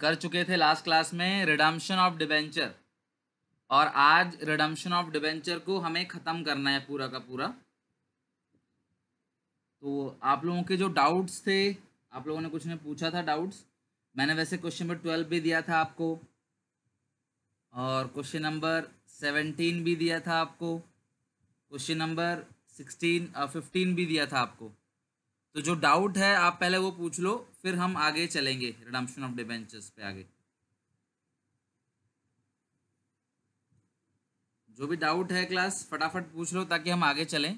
कर चुके थे लास्ट क्लास में रिडम्पशन ऑफ डिबेंचर और आज रिडम्पशन ऑफ डिबेंचर को हमें ख़त्म करना है पूरा का पूरा तो आप लोगों के जो डाउट्स थे आप लोगों ने कुछ ने पूछा था डाउट्स मैंने वैसे क्वेश्चन नंबर ट्वेल्व भी दिया था आपको और क्वेश्चन नंबर सेवनटीन भी दिया था आपको क्वेश्चन नंबर सिक्सटीन फिफ्टीन भी दिया था आपको तो जो डाउट है आप पहले वो पूछ लो फिर हम आगे चलेंगे रिडम्पशन ऑफ डिबेंचर्स पे आगे जो भी डाउट है क्लास फटाफट पूछ लो ताकि हम आगे चलें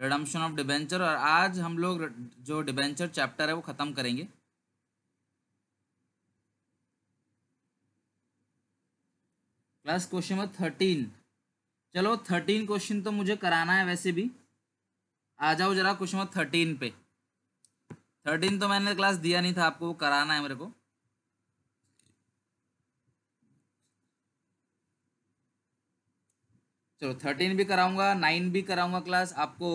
रिडम्पशन ऑफ डिबेंचर और आज हम लोग जो डिबेंचर चैप्टर है वो ख़त्म करेंगे क्लास क्वेश्चन नंबर थर्टीन चलो थर्टीन क्वेश्चन तो मुझे कराना है वैसे भी आ जाओ जरा क्वेश्चन नंबर थर्टीन पे थर्टीन तो मैंने क्लास दिया नहीं था आपको वो कराना है मेरे को चलो थर्टीन भी कराऊंगा नाइन भी कराऊंगा क्लास आपको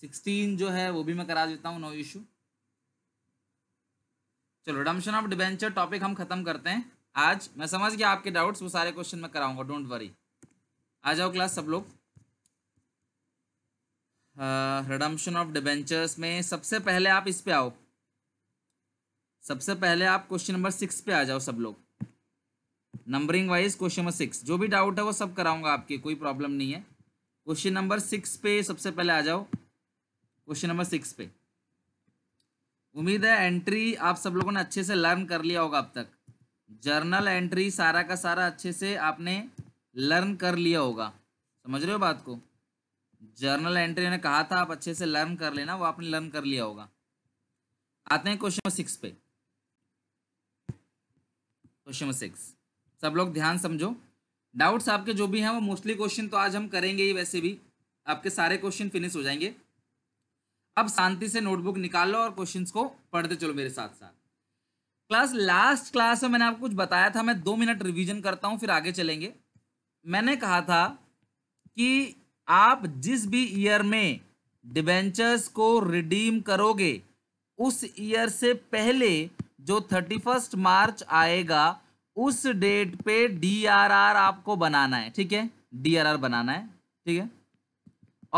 सिक्सटीन जो है वो भी मैं करा देता हूँ नो इशू चलो डमशन ऑफ डिबेंचर टॉपिक हम खत्म करते हैं आज मैं समझ गया आपके डाउट्स वो सारे क्वेश्चन मैं कराऊंगा डोंट वरी आ जाओ क्लास सब लोग रडम्पशन ऑफ डिबेंचर्स में सबसे पहले आप इस पे आओ सबसे पहले आप क्वेश्चन नंबर सिक्स पे आ जाओ सब लोग numbering wise question number six जो भी डाउट है वो सब कराऊंगा आपके कोई प्रॉब्लम नहीं है क्वेश्चन नंबर सिक्स पे सबसे पहले आ जाओ क्वेश्चन नंबर सिक्स पे उम्मीद है एंट्री आप सब लोगों ने अच्छे से लर्न कर लिया होगा अब तक जर्नल एंट्री सारा का सारा अच्छे से आपने लर्न कर लिया होगा समझ रहे हो बात को जर्नल एंट्री ने कहा था आप अच्छे से लर्न कर लेना वो आपने लर्न कर लिया होगा आते हैं क्वेश्चन नंबर सिक्स पे क्वेश्चन नंबर सिक्स सब लोग ध्यान समझो डाउट्स आपके जो भी हैं वो मोस्टली क्वेश्चन तो आज हम करेंगे ही वैसे भी आपके सारे क्वेश्चन फिनिश हो जाएंगे अब शांति से नोटबुक निकाल लो और क्वेश्चन को पढ़ते चलो मेरे साथ साथ क्लास लास्ट क्लास में मैंने आपको कुछ बताया था मैं दो मिनट रिवीजन करता हूँ फिर आगे चलेंगे मैंने कहा था कि आप जिस भी ईयर में डिबेंचर्स को रिडीम करोगे उस ईयर से पहले जो थर्टी फर्स्ट मार्च आएगा उस डेट पे डीआरआर आपको बनाना है ठीक है डीआरआर बनाना है ठीक है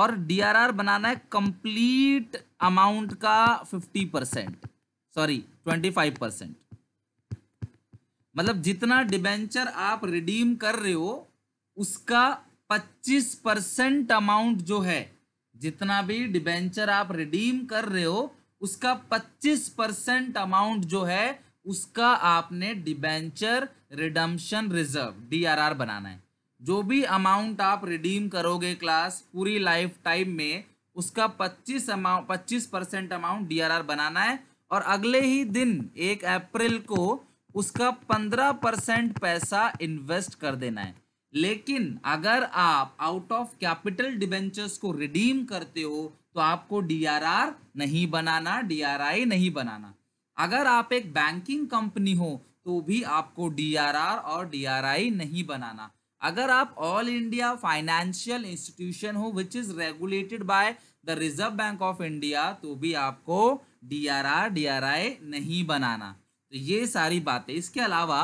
और डीआरआर बनाना है कंप्लीट अमाउंट का fifty percent sorry twenty five percent मतलब जितना डिबेंचर आप रिडीम कर रहे हो उसका पच्चीस परसेंट अमाउंट जो है जितना भी डिबेंचर आप रिडीम कर रहे हो उसका 25 परसेंट अमाउंट जो है उसका आपने डिबेंचर रिडम्शन रिजर्व डीआरआर बनाना है जो भी अमाउंट आप रिडीम करोगे क्लास पूरी लाइफ टाइम में उसका 25 अमाउंट पच्चीस परसेंट अमाउंट डीआरआर बनाना है और अगले ही दिन एक अप्रैल को उसका 15 परसेंट पैसा इन्वेस्ट कर देना है लेकिन अगर आप आउट ऑफ कैपिटल डिबेंचर्स को रिडीम करते हो तो आपको डीआरआर नहीं बनाना डीआरआई नहीं बनाना अगर आप एक बैंकिंग कंपनी हो तो भी आपको डीआरआर और डीआरआई नहीं बनाना अगर आप ऑल इंडिया फाइनेंशियल इंस्टीट्यूशन हो which is regulated by the Reserve Bank of India तो भी आपको डीआरआर डीआरआई नहीं बनाना तो ये सारी बातें इसके अलावा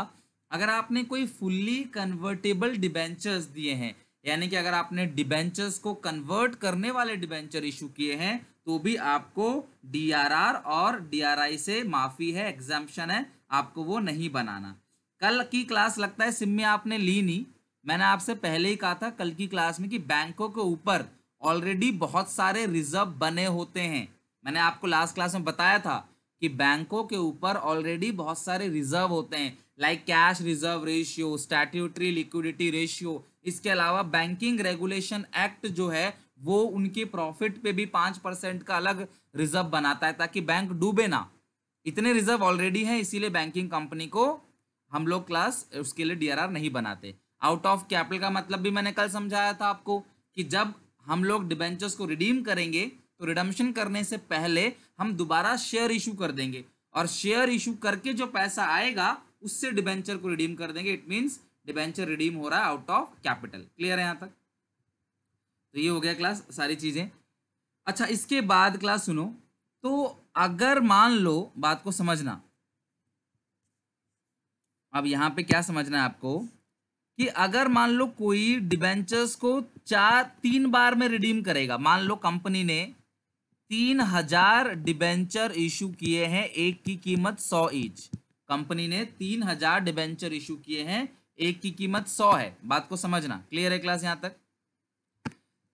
अगर आपने कोई फुल्ली कन्वर्टेबल डिबेंचर्स दिए हैं यानी कि अगर आपने डिबेंचर्स को कन्वर्ट करने वाले डिबेंचर इशू किए हैं तो भी आपको डीआरआर और डीआरआई से माफ़ी है एग्जाम्पन है आपको वो नहीं बनाना कल की क्लास लगता है सिम में आपने ली नहीं मैंने आपसे पहले ही कहा था कल की क्लास में कि बैंकों के ऊपर ऑलरेडी बहुत सारे रिजर्व बने होते हैं मैंने आपको लास्ट क्लास में बताया था कि बैंकों के ऊपर ऑलरेडी बहुत सारे रिजर्व होते हैं like cash reserve ratio statutory liquidity ratio इसके अलावा बैंकिंग रेगुलेशन एक्ट जो है वो उनकी प्रॉफिट पे भी पाँच परसेंट का अलग रिजर्व बनाता है ताकि बैंक डूबे ना इतने रिजर्व ऑलरेडी हैं इसीलिए बैंकिंग कंपनी को हम लोग क्लास उसके लिए डीआरआर नहीं बनाते आउट ऑफ कैपिटल का मतलब भी मैंने कल समझाया था आपको कि जब हम लोग डिबेंचर्स को रिडीम करेंगे तो रिडम्शन करने से पहले हम दोबारा शेयर इशू कर देंगे और शेयर इशू करके जो पैसा आएगा उससे डिबेंचर को रिडीम कर देंगे इट मीन्स डिबेंचर रिडीम हो रहा है आउट ऑफ कैपिटल क्लियर है यहाँ तक तो ये हो गया क्लास सारी चीज़ें अच्छा इसके बाद क्लास सुनो तो अगर मान लो बात को समझना अब यहाँ पे क्या समझना है आपको कि अगर मान लो कोई डिबेंचर्स को चार तीन बार में रिडीम करेगा मान लो कंपनी ने तीन हजार डिबेंचर इशू किए हैं एक की कीमत सौ ईच कंपनी ने तीन हजार डिबेंचर इशू किए हैं एक की कीमत सौ है बात को समझना क्लियर है क्लास यहां तक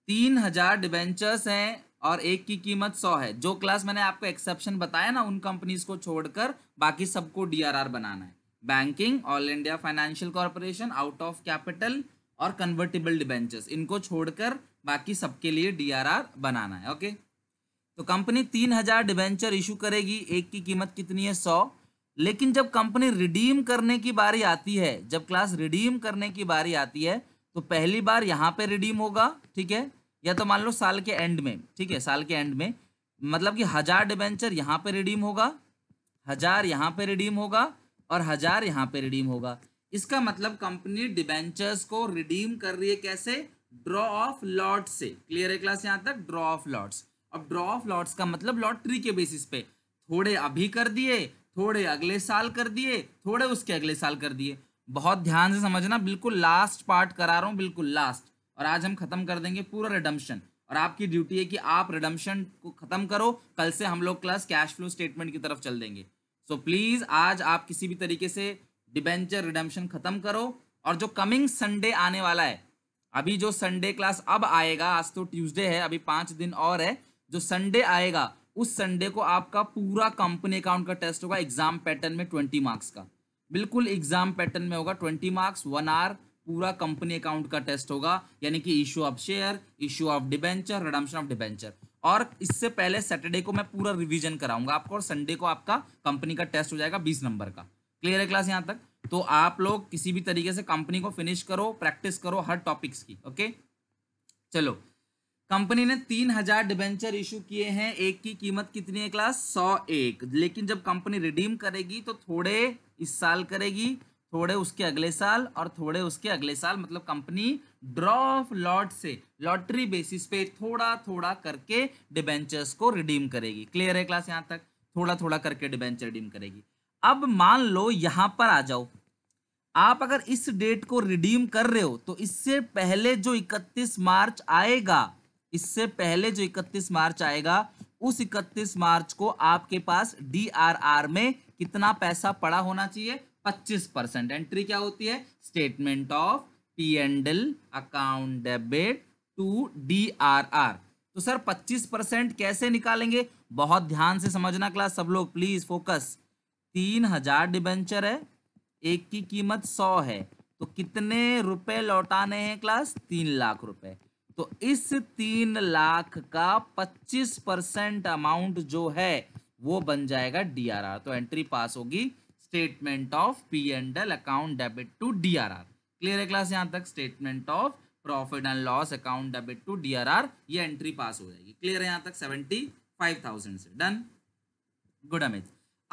तीन हजार डिबेंचर्स हैं और एक की कीमत सौ है जो क्लास मैंने आपको एक्सेप्शन बताया ना उन कंपनीज को छोड़कर बाकी सबको डीआरआर बनाना है banking all India financial corporation out of capital और कन्वर्टेबल डिबेंचर्स इनको छोड़कर बाकी सबके लिए डीआरआर बनाना है ओके तो कंपनी तीन हजार डिबेंचर इशू करेगी एक की कीमत कितनी है सौ लेकिन जब कंपनी रिडीम करने की बारी आती है जब क्लास रिडीम करने की बारी आती है तो पहली बार यहाँ पे रिडीम होगा ठीक है या तो मान लो साल के एंड में ठीक है साल के एंड में मतलब कि हज़ार डिबेंचर यहाँ पे रिडीम होगा हज़ार यहाँ पे रिडीम होगा और हज़ार यहाँ पे रिडीम होगा इसका मतलब कंपनी डिबेंचर्स को रिडीम कर रही है कैसे ड्रॉ ऑफ लॉट से क्लियर है क्लास यहाँ तक ड्रॉ ऑफ लॉट्स अब ड्रॉ ऑफ लॉट्स का मतलब लॉटरी के बेसिस पे थोड़े अभी कर दिए थोड़े अगले साल कर दिए थोड़े उसके अगले साल कर दिए बहुत ध्यान से समझना बिल्कुल लास्ट पार्ट करा रहा हूँ बिल्कुल लास्ट और आज हम खत्म कर देंगे पूरा रिडम्शन और आपकी ड्यूटी है कि आप रिडम्शन को खत्म करो कल से हम लोग क्लास कैश फ्लो स्टेटमेंट की तरफ चल देंगे सो so, प्लीज़ आज आप किसी भी तरीके से डिबेंचर रिडम्शन खत्म करो और जो कमिंग संडे आने वाला है अभी जो संडे क्लास अब आएगा आज तो ट्यूजडे है अभी पाँच दिन और है जो संडे आएगा उस संडे को आपका पूरा कंपनी अकाउंट का टेस्ट होगा एग्जाम पैटर्न में ट्वेंटी मार्क्स का बिल्कुल एग्जाम पैटर्न में होगा ट्वेंटी मार्क्स वन आवर पूरा कंपनी अकाउंट का टेस्ट होगा यानी कि issue of share issue of debenture redemption of debenture और इससे पहले सैटरडे को मैं पूरा रिवीजन कराऊंगा आपको और संडे को आपका कंपनी का टेस्ट हो जाएगा बीस नंबर का क्लियर है क्लास यहाँ तक तो आप लोग किसी भी तरीके से कंपनी को फिनिश करो प्रैक्टिस करो हर टॉपिक्स की ओके चलो कंपनी ने तीन हजार डिबेंचर इशू किए हैं एक की कीमत कितनी है क्लास सौ एक लेकिन जब कंपनी रिडीम करेगी तो थोड़े इस साल करेगी थोड़े उसके अगले साल और थोड़े उसके अगले साल मतलब कंपनी ड्रॉ ऑफ लॉट से लॉटरी बेसिस पे थोड़ा थोड़ा करके डिबेंचर्स को रिडीम करेगी क्लियर है क्लास यहाँ तक थोड़ा थोड़ा करके डिबेंचर रिडीम करेगी अब मान लो यहाँ पर आ जाओ आप अगर इस डेट को रिडीम कर रहे हो तो इससे पहले जो इकतीस मार्च आएगा इससे पहले जो 31 मार्च आएगा उस 31 मार्च को आपके पास डी में कितना पैसा पड़ा होना चाहिए 25 परसेंट एंट्री क्या होती है statement of P and L account debit to D तो सर 25 परसेंट कैसे निकालेंगे बहुत ध्यान से समझना क्लास सब लोग प्लीज फोकस तीन हजार डिबेंचर है एक की कीमत सौ है तो कितने रुपए लौटाने हैं क्लास तीन लाख रुपए तो इस तीन लाख का पच्चीस परसेंट अमाउंट जो है वो बन जाएगा डीआरआर तो एंट्री पास होगी statement of P and L account debit to DRR clear है क्लास यहां तक statement of profit and loss account debit to DRR ये एंट्री पास हो जाएगी क्लियर है यहां तक सेवेंटी फाइव थाउजेंड से डन गुड अमित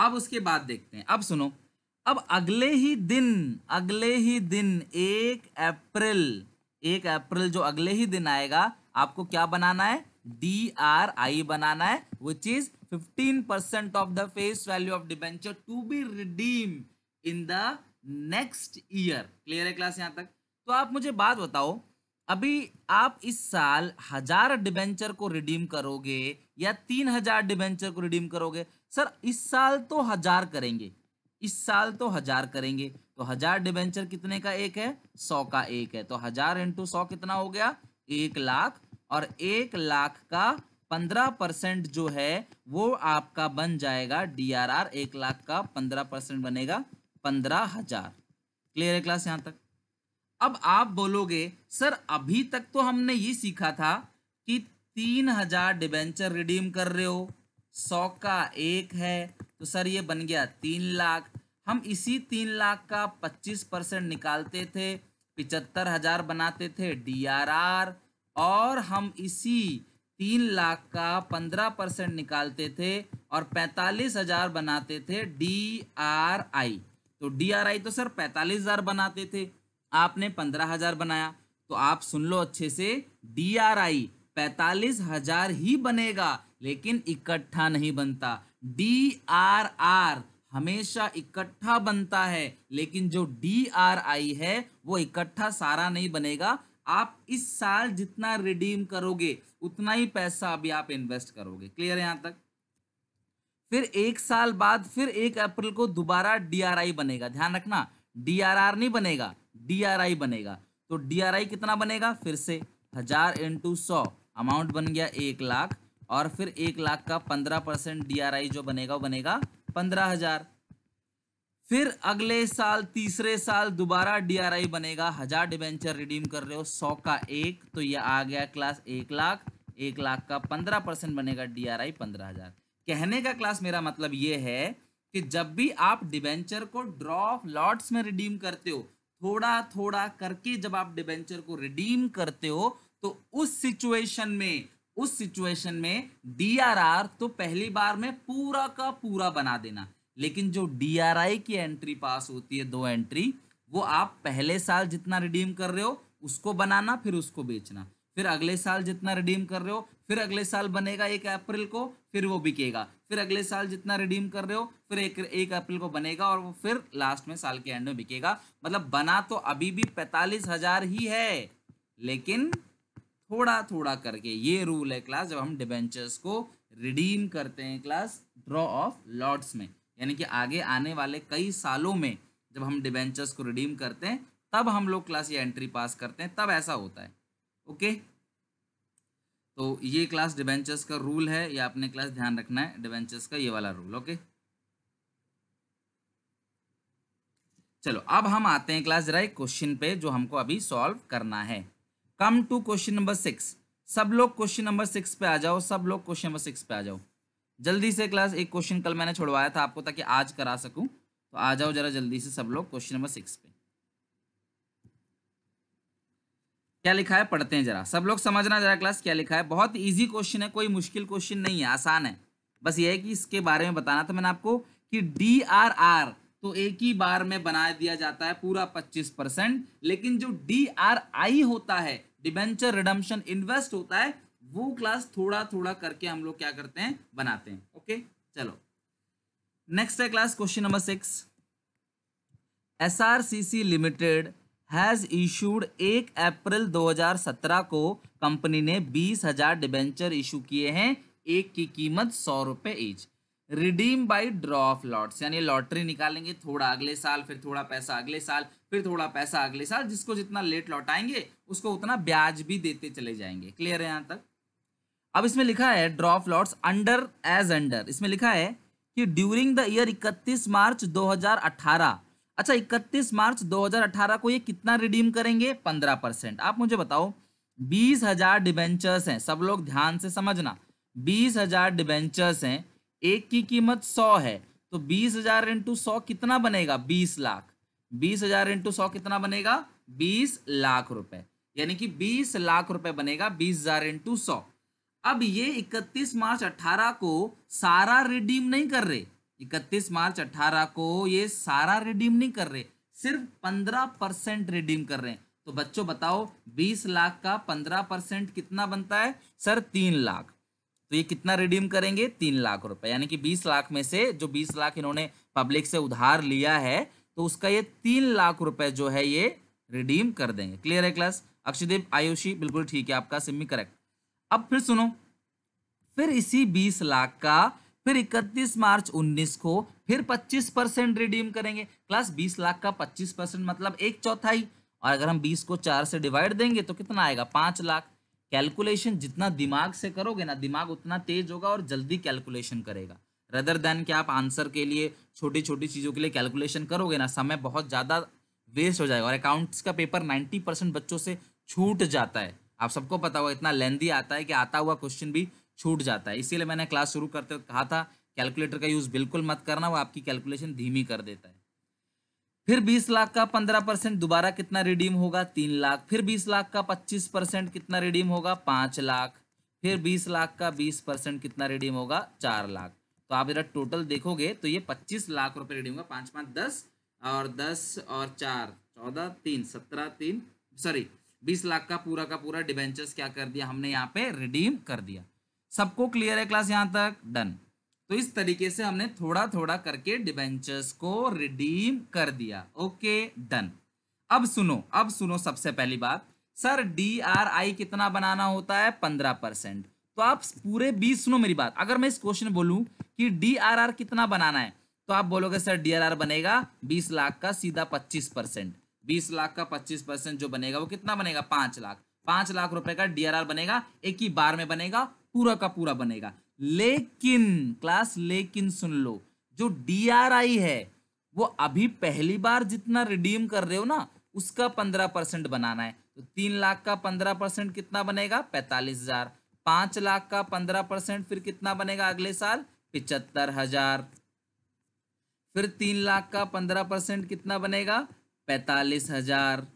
अब उसके बाद देखते हैं अब सुनो अब अगले ही दिन अगले ही दिन एक अप्रैल एक अप्रैल जो अगले ही दिन आएगा आपको क्या बनाना है डी आर आई बनाना है which is fifteen percent of the face value of debenture to be redeem in the next year clear है क्लास यहां तक तो आप मुझे बात बताओ अभी आप इस साल हजार डिबेंचर को रिडीम करोगे या तीन हजार डिबेंचर को रिडीम करोगे सर इस साल तो हजार करेंगे इस साल तो हजार करेंगे तो हजार डिबेंचर कितने का एक है सौ का एक है तो हजार इंटू सौ कितना हो गया एक लाख और एक लाख का पंद्रह परसेंट जो है वो आपका बन जाएगा आर एक लाख का पंद्रह परसेंट बनेगा पंद्रह हजार क्लियर है क्लास यहां तक अब आप बोलोगे सर अभी तक तो हमने ये सीखा था कि तीन हजार डिबेंचर रिडीम कर रहे हो सौ का एक है तो सर ये बन गया तीन लाख हम इसी तीन लाख का पच्चीस परसेंट निकालते थे पिचहत्तर हजार बनाते थे डीआरआर और हम इसी तीन लाख का पंद्रह परसेंट निकालते थे और पैंतालीस हजार बनाते थे डी आर आई तो डी आर आई तो सर पैंतालीस हजार बनाते थे आपने पंद्रह हजार बनाया तो आप सुन लो अच्छे से डी आर आई पैतालीस हजार ही बनेगा लेकिन इकट्ठा नहीं बनता डी आर आर हमेशा इकट्ठा बनता है लेकिन जो डी आर आई है वो इकट्ठा सारा नहीं बनेगा आप इस साल जितना रिडीम करोगे उतना ही पैसा अभी आप इन्वेस्ट करोगे क्लियर है यहाँ तक फिर एक साल बाद फिर एक अप्रैल को दोबारा आई बनेगा ध्यान रखना आर नहीं बनेगा आई बनेगा तो आई कितना बनेगा फिर से हजार इंटू सौ अमाउंट बन गया एक लाख और फिर एक लाख का पंद्रह परसेंट डी जो बनेगा वो बनेगा पंद्रह हजार फिर अगले साल तीसरे साल दोबारा डीआरआई बनेगा हजार डिबेंचर रिडीम कर रहे हो सौ का एक तो ये आ गया क्लास एक लाख एक लाख का पंद्रह परसेंट बनेगा डीआरआई पंद्रह हजार कहने का क्लास मेरा मतलब ये है कि जब भी आप डिबेंचर को ड्रॉ लॉट्स में रिडीम करते हो थोड़ा थोड़ा करके जब आप डिबेंचर को रिडीम करते हो तो उस सिचुएशन में उस सिचुएशन में डीआरआर तो पहली बार में पूरा का पूरा बना देना लेकिन जो डीआरआई की एंट्री पास होती है दो एंट्री वो आप पहले साल जितना रिडीम कर रहे हो उसको बनाना फिर उसको बेचना फिर अगले साल जितना रिडीम कर रहे हो फिर अगले साल बनेगा एक अप्रैल को फिर वो बिकेगा फिर अगले साल जितना रिडीम कर रहे हो फिर एक एक अप्रैल को बनेगा और वो फिर लास्ट में साल के एंड में बिकेगा मतलब बना तो अभी भी पैंतालीस हजार ही है लेकिन थोड़ा थोड़ा करके ये रूल है क्लास जब हम डिबेंचर्स को रिडीम करते हैं क्लास ड्रॉ ऑफ लॉट्स में यानी कि आगे आने वाले कई सालों में जब हम डिबेंचर्स को रिडीम करते हैं तब हम लोग क्लास ये एंट्री पास करते हैं तब ऐसा होता है ओके तो ये क्लास डिबेंचर्स का रूल है या आपने क्लास ध्यान रखना है डिबेंचर्स का ये वाला रूल ओके चलो अब हम आते हैं क्लास जरा एक क्वेश्चन पे जो हमको अभी सॉल्व करना है come to question number six सब लोग क्वेश्चन नंबर सिक्स पे आ जाओ सब लोग क्वेश्चन नंबर सिक्स पे आ जाओ जल्दी से क्लास एक क्वेश्चन कल मैंने छोड़वाया था आपको ताकि आज करा सकूं तो आ जाओ जरा जल्दी से सब लोग क्वेश्चन नंबर सिक्स पे क्या लिखा है पढ़ते हैं जरा सब लोग समझना जरा क्लास क्या लिखा है बहुत ईजी क्वेश्चन है कोई मुश्किल क्वेश्चन नहीं है आसान है बस ये है कि इसके बारे में बताना था मैंने आपको कि डी आर आर तो एक ही बार में बना दिया जाता है पूरा 25 परसेंट लेकिन जो डी आर आई होता है डिबेंचर रिडम्शन इन्वेस्ट होता है वो क्लास थोड़ा थोड़ा करके हम लोग क्या करते हैं बनाते हैं ओके चलो नेक्स्ट है class question number six S R C C limited has issued एक अप्रैल 2017 को कंपनी ने बीस हजार डिबेंचर इशू किए हैं एक की कीमत सौ रुपए each redeem by draw of lots यानी लॉटरी निकालेंगे थोड़ा अगले साल फिर थोड़ा पैसा अगले साल फिर थोड़ा पैसा अगले साल जिसको जितना लेट लौटाएंगे उसको उतना ब्याज भी देते चले जाएंगे क्लियर है यहाँ तक अब इसमें लिखा है draw of lots under as under इसमें लिखा है कि ड्यूरिंग द ईयर 31 मार्च 2018 अच्छा 31 मार्च 2018 को ये कितना रिडीम करेंगे 15 परसेंट आप मुझे बताओ बीस हजार डिबेंचर्स हैं सब लोग ध्यान से समझना बीस हजार डिबेंचर्स हैं एक की कीमत सौ है तो बीस हजार इंटू सौ कितना बनेगा बीस लाख बीस हजार इंटू सौ कितना बनेगा बीस लाख रुपए यानी कि बीस लाख रुपए बनेगा बीस हजार इंटू सौ अब ये इकतीस मार्च अट्ठारह को सारा रिडीम नहीं कर रहे इकतीस मार्च अट्ठारह को ये सारा रिडीम नहीं कर रहे सिर्फ पंद्रह परसेंट रिडीम कर रहे हैं तो बच्चों बताओ बीस लाख का पंद्रह परसेंट कितना बनता है सर तीन लाख तो ये कितना रिडीम करेंगे तीन लाख रुपए यानी कि बीस लाख में से जो बीस लाख इन्होंने पब्लिक से उधार लिया है तो उसका ये तीन लाख रुपए जो है ये रिडीम कर देंगे क्लियर है क्लास अक्षदीप आयुषी बिल्कुल ठीक है आपका सिम्मी करेक्ट अब फिर सुनो फिर इसी बीस लाख का फिर इकतीस मार्च उन्नीस को फिर पच्चीस परसेंट रिडीम करेंगे क्लास बीस लाख का पच्चीस परसेंट मतलब एक चौथाई और अगर हम बीस को चार से डिवाइड देंगे तो कितना आएगा पांच लाख कैलकुलेशन जितना दिमाग से करोगे ना दिमाग उतना तेज होगा और जल्दी कैलकुलेशन करेगा रदर देन कि आप आंसर के लिए छोटी छोटी चीज़ों के लिए कैलकुलेशन करोगे ना समय बहुत ज़्यादा वेस्ट हो जाएगा और अकाउंट्स का पेपर नाइन्टी परसेंट बच्चों से छूट जाता है आप सबको पता होगा इतना लेंदी आता है कि आता हुआ क्वेश्चन भी छूट जाता है इसीलिए मैंने क्लास शुरू करते हुए कहा था कैलकुलेटर का यूज़ बिल्कुल मत करना वो आपकी कैलकुलेशन धीमी कर देता है फिर 20 लाख का 15 परसेंट दोबारा कितना रिडीम होगा तीन लाख फिर 20 लाख का 25 परसेंट कितना रिडीम होगा पांच लाख फिर 20 लाख का 20 परसेंट कितना रिडीम होगा चार लाख तो आप जरा टोटल देखोगे तो ये 25 लाख रुपए रिडीम होगा पांच पांच दस और दस और चार चौदह तीन सत्रह तीन सॉरी बीस लाख का पूरा का पूरा डिवेंचर क्या कर दिया हमने यहाँ पे रिडीम कर दिया सबको क्लियर है क्लास यहाँ तक डन तो इस तरीके से हमने थोड़ा थोड़ा करके डिबेंचर्स को रिडीम कर दिया ओके डन अब सुनो अब सुनो सबसे पहली बात सर डी आर आई कितना बनाना होता है पंद्रह परसेंट तो आप पूरे बीस सुनो मेरी बात अगर मैं इस क्वेश्चन बोलूं कि डी आर आर कितना बनाना है तो आप बोलोगे सर डी आर आर बनेगा बीस लाख का सीधा पच्चीस परसेंट बीस लाख का पच्चीस परसेंट जो बनेगा वो कितना बनेगा पांच लाख पांच लाख रुपए का डी बनेगा एक ही बार में बनेगा पूरा का पूरा बनेगा लेकिन क्लास लेकिन सुन लो जो डी आर आई है वो अभी पहली बार जितना रिडीम कर रहे हो ना उसका पंद्रह परसेंट बनाना है तो तीन लाख का पंद्रह परसेंट कितना बनेगा पैंतालीस हजार पांच लाख का पंद्रह परसेंट फिर कितना बनेगा अगले साल पिचहत्तर हजार फिर तीन लाख का पंद्रह परसेंट कितना बनेगा पैंतालीस हजार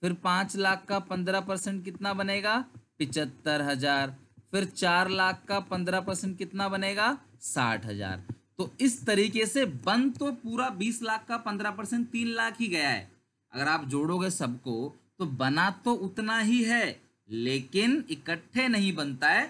फिर पांच लाख का पंद्रह परसेंट कितना बनेगा पिचहत्तर हजार फिर चार लाख का पंद्रह परसेंट कितना बनेगा साठ हजार तो इस तरीके से बन तो पूरा बीस लाख का पंद्रह परसेंट तीन लाख ही गया है अगर आप जोड़ोगे सबको तो बना तो उतना ही है लेकिन इकट्ठे नहीं बनता है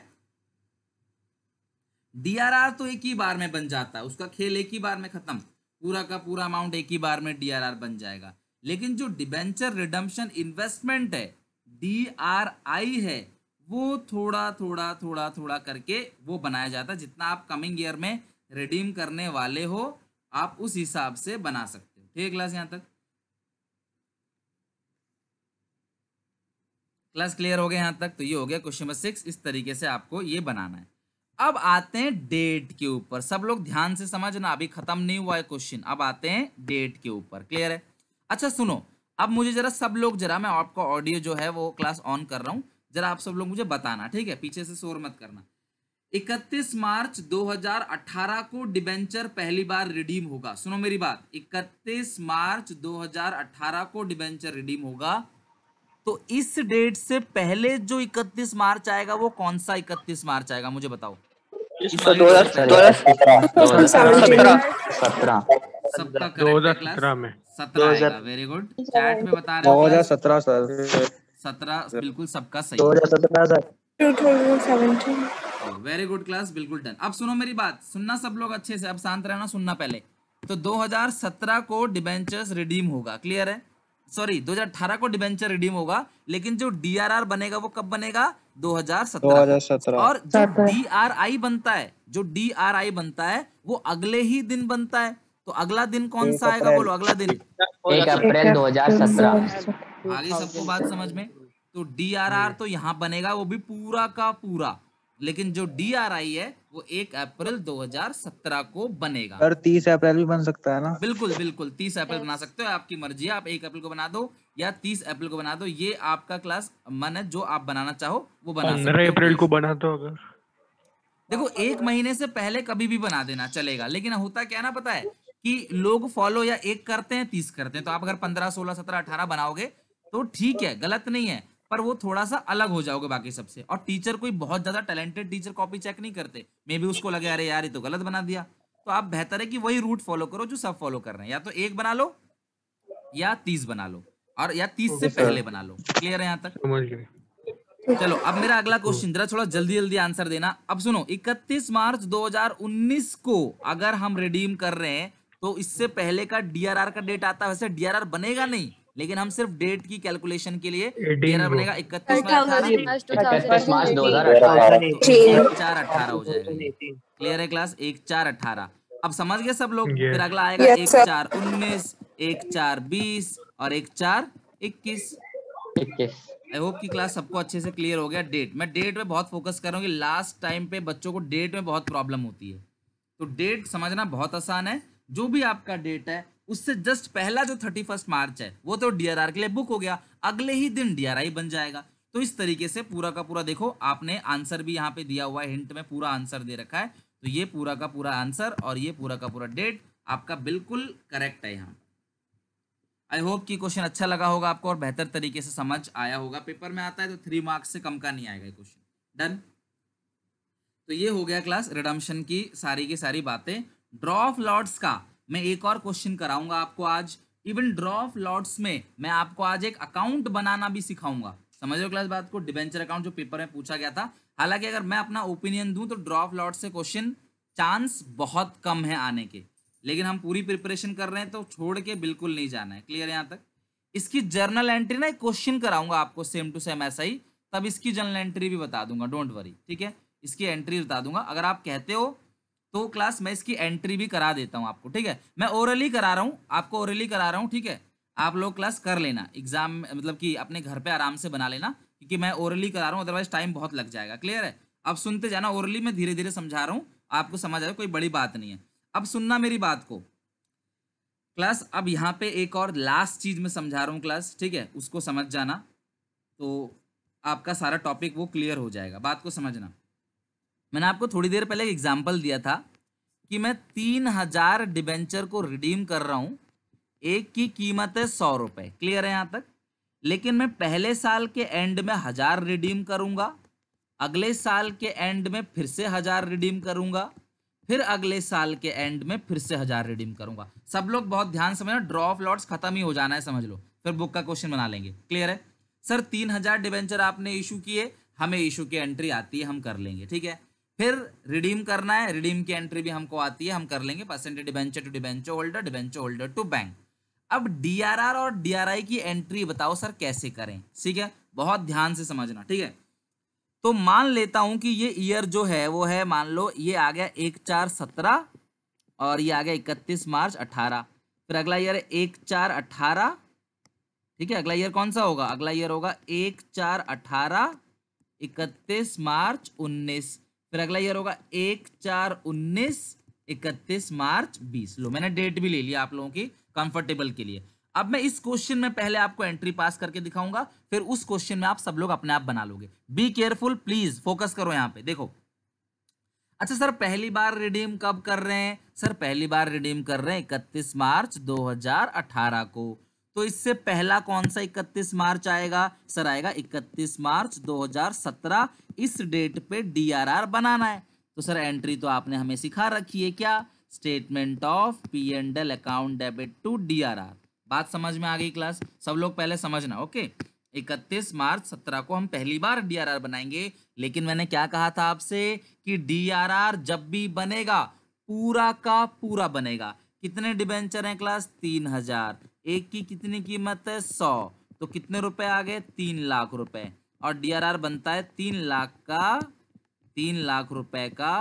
डीआरआर तो एक ही बार में बन जाता है उसका खेल एक ही बार में खत्म पूरा का पूरा अमाउंट एक ही बार में डीआरआर बन जाएगा लेकिन जो डिबेंचर रिडम्पशन इन्वेस्टमेंट है डी आर आई है वो थोड़ा थोड़ा थोड़ा थोड़ा करके वो बनाया जाता है जितना आप कमिंग ईयर में रिडीम करने वाले हो आप उस हिसाब से बना सकते हो ठीक है क्लास यहाँ तक क्लास क्लियर हो गया यहाँ तक तो ये हो गया क्वेश्चन नंबर सिक्स इस तरीके से आपको ये बनाना है अब आते हैं डेट के ऊपर सब लोग ध्यान से समझना अभी खत्म नहीं हुआ है क्वेश्चन अब आते हैं डेट के ऊपर क्लियर है अच्छा सुनो अब मुझे जरा सब लोग जरा मैं आपका ऑडियो जो है वो क्लास ऑन कर रहा हूँ जरा आप सब लोग मुझे बताना ठीक है पीछे से शोर मत करना 31 मार्च 2018 को डिबेंचर पहली बार रिडीम होगा सुनो मेरी बात 31 मार्च 2018 को डिबेंचर रिडीम होगा तो इस डेट से पहले जो 31 मार्च आएगा वो कौन सा 31 मार्च आएगा मुझे बताओ सत्रह में बता रहे दो हजार सत्रह सर सत्रह बिल्कुल सबका सही वेरी गुड क्लास बिल्कुल डन अब सुनो मेरी बात सुनना सब लोग अच्छे से अब शांत रहना सुनना पहले तो 2017 को डिबेंचर्स रिडीम होगा क्लियर है सॉरी 2018 को डिबेंचर रिडीम होगा लेकिन जो डीआरआर बनेगा वो कब बनेगा 2017 2017 और जो डीआरआई बनता है जो डीआरआई बनता है वो अगले ही दिन बनता है तो अगला दिन कौन सा आएगा बोलो अगला दिन एक अप्रैल दो आ सबको बात समझ में तो डी आर आर तो यहाँ बनेगा वो भी पूरा का पूरा लेकिन जो डी आर आई है वो एक अप्रैल 2017 को बनेगा और 30 अप्रैल भी बन सकता है ना बिल्कुल बिल्कुल 30 अप्रैल बना सकते हो आपकी मर्जी है आप एक अप्रैल को बना दो या 30 अप्रैल को बना दो ये आपका क्लास मन है जो आप बनाना चाहो वो बना पंद्रह अप्रैल को बना दो अगर देखो एक महीने से पहले कभी भी बना देना चलेगा लेकिन होता क्या ना पता है कि लोग फॉलो या एक करते हैं तीस करते हैं तो आप अगर पंद्रह सोलह सत्रह अठारह बनाओगे तो ठीक है गलत नहीं है पर वो थोड़ा सा अलग हो जाओगे बाकी सबसे और टीचर कोई बहुत ज्यादा टैलेंटेड टीचर कॉपी चेक नहीं करते मे बी उसको लगे अरे यार ये तो गलत बना दिया तो आप बेहतर है कि वही रूट फॉलो करो जो सब फॉलो कर रहे हैं या तो एक बना लो या तीस बना लो और या तीस से पहले बना लो क्लियर है यहाँ तक चलो अब मेरा अगला क्वेश्चन जरा थोड़ा जल्दी जल्दी आंसर देना अब सुनो 31 मार्च 2019 को अगर हम रिडीम कर रहे हैं तो इससे पहले का डीआरआर का डेट आता है वैसे डीआरआर बनेगा नहीं लेकिन हम सिर्फ डेट की कैलकुलेशन के लिए तेरह बनेगा इकतीस मार्च दो चार अठारह हो जाएगा क्लियर है क्लास एक चार अठारह अब समझ गए सब लोग फिर अगला आएगा एक चार उन्नीस एक चार बीस और एक चार इक्कीस इक्कीस आई होप की क्लास सबको अच्छे से क्लियर हो गया डेट मैं डेट पे बहुत फोकस कर रहा हूँ कि लास्ट टाइम पे बच्चों को डेट में बहुत प्रॉब्लम होती है तो डेट समझना बहुत आसान है जो भी आपका डेट है उससे जस्ट पहला जो थर्टी फर्स्ट मार्च है वो तो डी के लिए बुक हो गया अगले ही दिन डी बन जाएगा तो इस तरीके से पूरा का पूरा देखो आपने आंसर भी यहाँ पे दिया हुआ है हिंट में पूरा आंसर दे रखा है तो ये पूरा का पूरा आंसर और ये पूरा का पूरा डेट आपका बिल्कुल करेक्ट है यहाँ आई होप कि क्वेश्चन अच्छा लगा होगा आपको और बेहतर तरीके से समझ आया होगा पेपर में आता है तो थ्री मार्क्स से कम का नहीं आएगा क्वेश्चन डन तो ये हो गया क्लास रिडम्शन की सारी की सारी बातें ड्रॉ ऑफ लॉर्ड्स का मैं एक और क्वेश्चन कराऊंगा आपको आज इवन ड्रॉ ऑफ लॉट्स में मैं आपको आज एक अकाउंट बनाना भी सिखाऊंगा समझ लो क्लास बात को डिबेंचर अकाउंट जो पेपर में पूछा गया था हालांकि अगर मैं अपना ओपिनियन दूं तो ड्रॉ ऑफ लॉट से क्वेश्चन चांस बहुत कम है आने के लेकिन हम पूरी प्रिपरेशन कर रहे हैं तो छोड़ के बिल्कुल नहीं जाना है क्लियर है यहाँ तक इसकी जर्नल एंट्री ना एक क्वेश्चन कराऊंगा आपको सेम टू सेम ऐसा ही तब इसकी जर्नल एंट्री भी बता दूंगा डोंट वरी ठीक है इसकी एंट्री बता दूंगा अगर आप कहते हो तो क्लास मैं इसकी एंट्री भी करा देता हूँ आपको ठीक है मैं ओरली करा रहा हूँ आपको ओरली करा रहा हूँ ठीक है आप लोग क्लास कर लेना एग्जाम मतलब कि अपने घर पे आराम से बना लेना क्योंकि मैं ओरली करा रहा हूँ अदरवाइज टाइम बहुत लग जाएगा क्लियर है अब सुनते जाना ओरली मैं धीरे धीरे समझा रहा हूँ आपको समझ आएगा कोई बड़ी बात नहीं है अब सुनना मेरी बात को क्लास अब यहाँ पे एक और लास्ट चीज़ मैं समझा रहा हूँ क्लास ठीक है उसको समझ जाना तो आपका सारा टॉपिक वो क्लियर हो जाएगा बात को समझना मैंने आपको थोड़ी देर पहले एक एग्जाम्पल दिया था कि मैं तीन हजार डिबेंचर को रिडीम कर रहा हूँ एक की कीमत है सौ रुपए क्लियर है यहाँ तक लेकिन मैं पहले साल के एंड में हज़ार रिडीम करूंगा अगले साल के एंड में फिर से हज़ार रिडीम करूंगा फिर अगले साल के एंड में फिर से हज़ार रिडीम करूंगा सब लोग बहुत ध्यान समझना ड्रॉ ऑफ लॉट्स खत्म ही हो जाना है समझ लो फिर बुक का क्वेश्चन बना लेंगे क्लियर है सर तीन हज़ार डिवेंचर आपने इशू किए हमें इशू की एंट्री आती है हम कर लेंगे ठीक है फिर रिडीम करना है रिडीम की एंट्री भी हमको आती है हम कर लेंगे percentage debenture to debenture holder debenture holder to bank अब डीआरआर और डीआरआई की एंट्री बताओ सर कैसे करें ठीक है बहुत ध्यान से समझना ठीक है तो मान लेता हूं कि ये ईयर जो है वो है मान लो ये आ गया एक चार सत्रह और ये आ गया इकतीस मार्च अठारह फिर अगला ईयर एक चार अठारह ठीक है अगला ईयर कौन सा होगा अगला ईयर होगा एक चार अठारह इकतीस मार्च उन्नीस फिर अगला ईयर होगा एक चार उन्नीस इकतीस मार्च बीस लो मैंने डेट भी ले लिया आप लोगों की कंफर्टेबल के लिए अब मैं इस क्वेश्चन में पहले आपको एंट्री पास करके दिखाऊंगा फिर उस क्वेश्चन में आप सब लोग अपने आप बना लोगे बी केयरफुल प्लीज फोकस करो यहाँ पे देखो अच्छा सर पहली बार रिडीम कब कर रहे हैं सर पहली बार रिडीम कर रहे हैं इकतीस मार्च 2018 को तो इससे पहला कौन सा 31 मार्च आएगा सर आएगा 31 मार्च 2017 इस डेट पे डीआरआर बनाना है तो सर एंट्री तो आपने हमें सिखा रखी है क्या statement of P and L account debit to DRR बात समझ में आ गई क्लास सब लोग पहले समझना ओके 31 मार्च 17 को हम पहली बार डीआरआर बनाएंगे लेकिन मैंने क्या कहा था आपसे कि डीआरआर जब भी बनेगा पूरा का पूरा बनेगा कितने डिबेंचर हैं क्लास तीन हजार एक की कितनी कीमत है सौ तो कितने रुपए आ गए तीन लाख रुपए और आर बनता है तीन लाख का तीन लाख रुपए का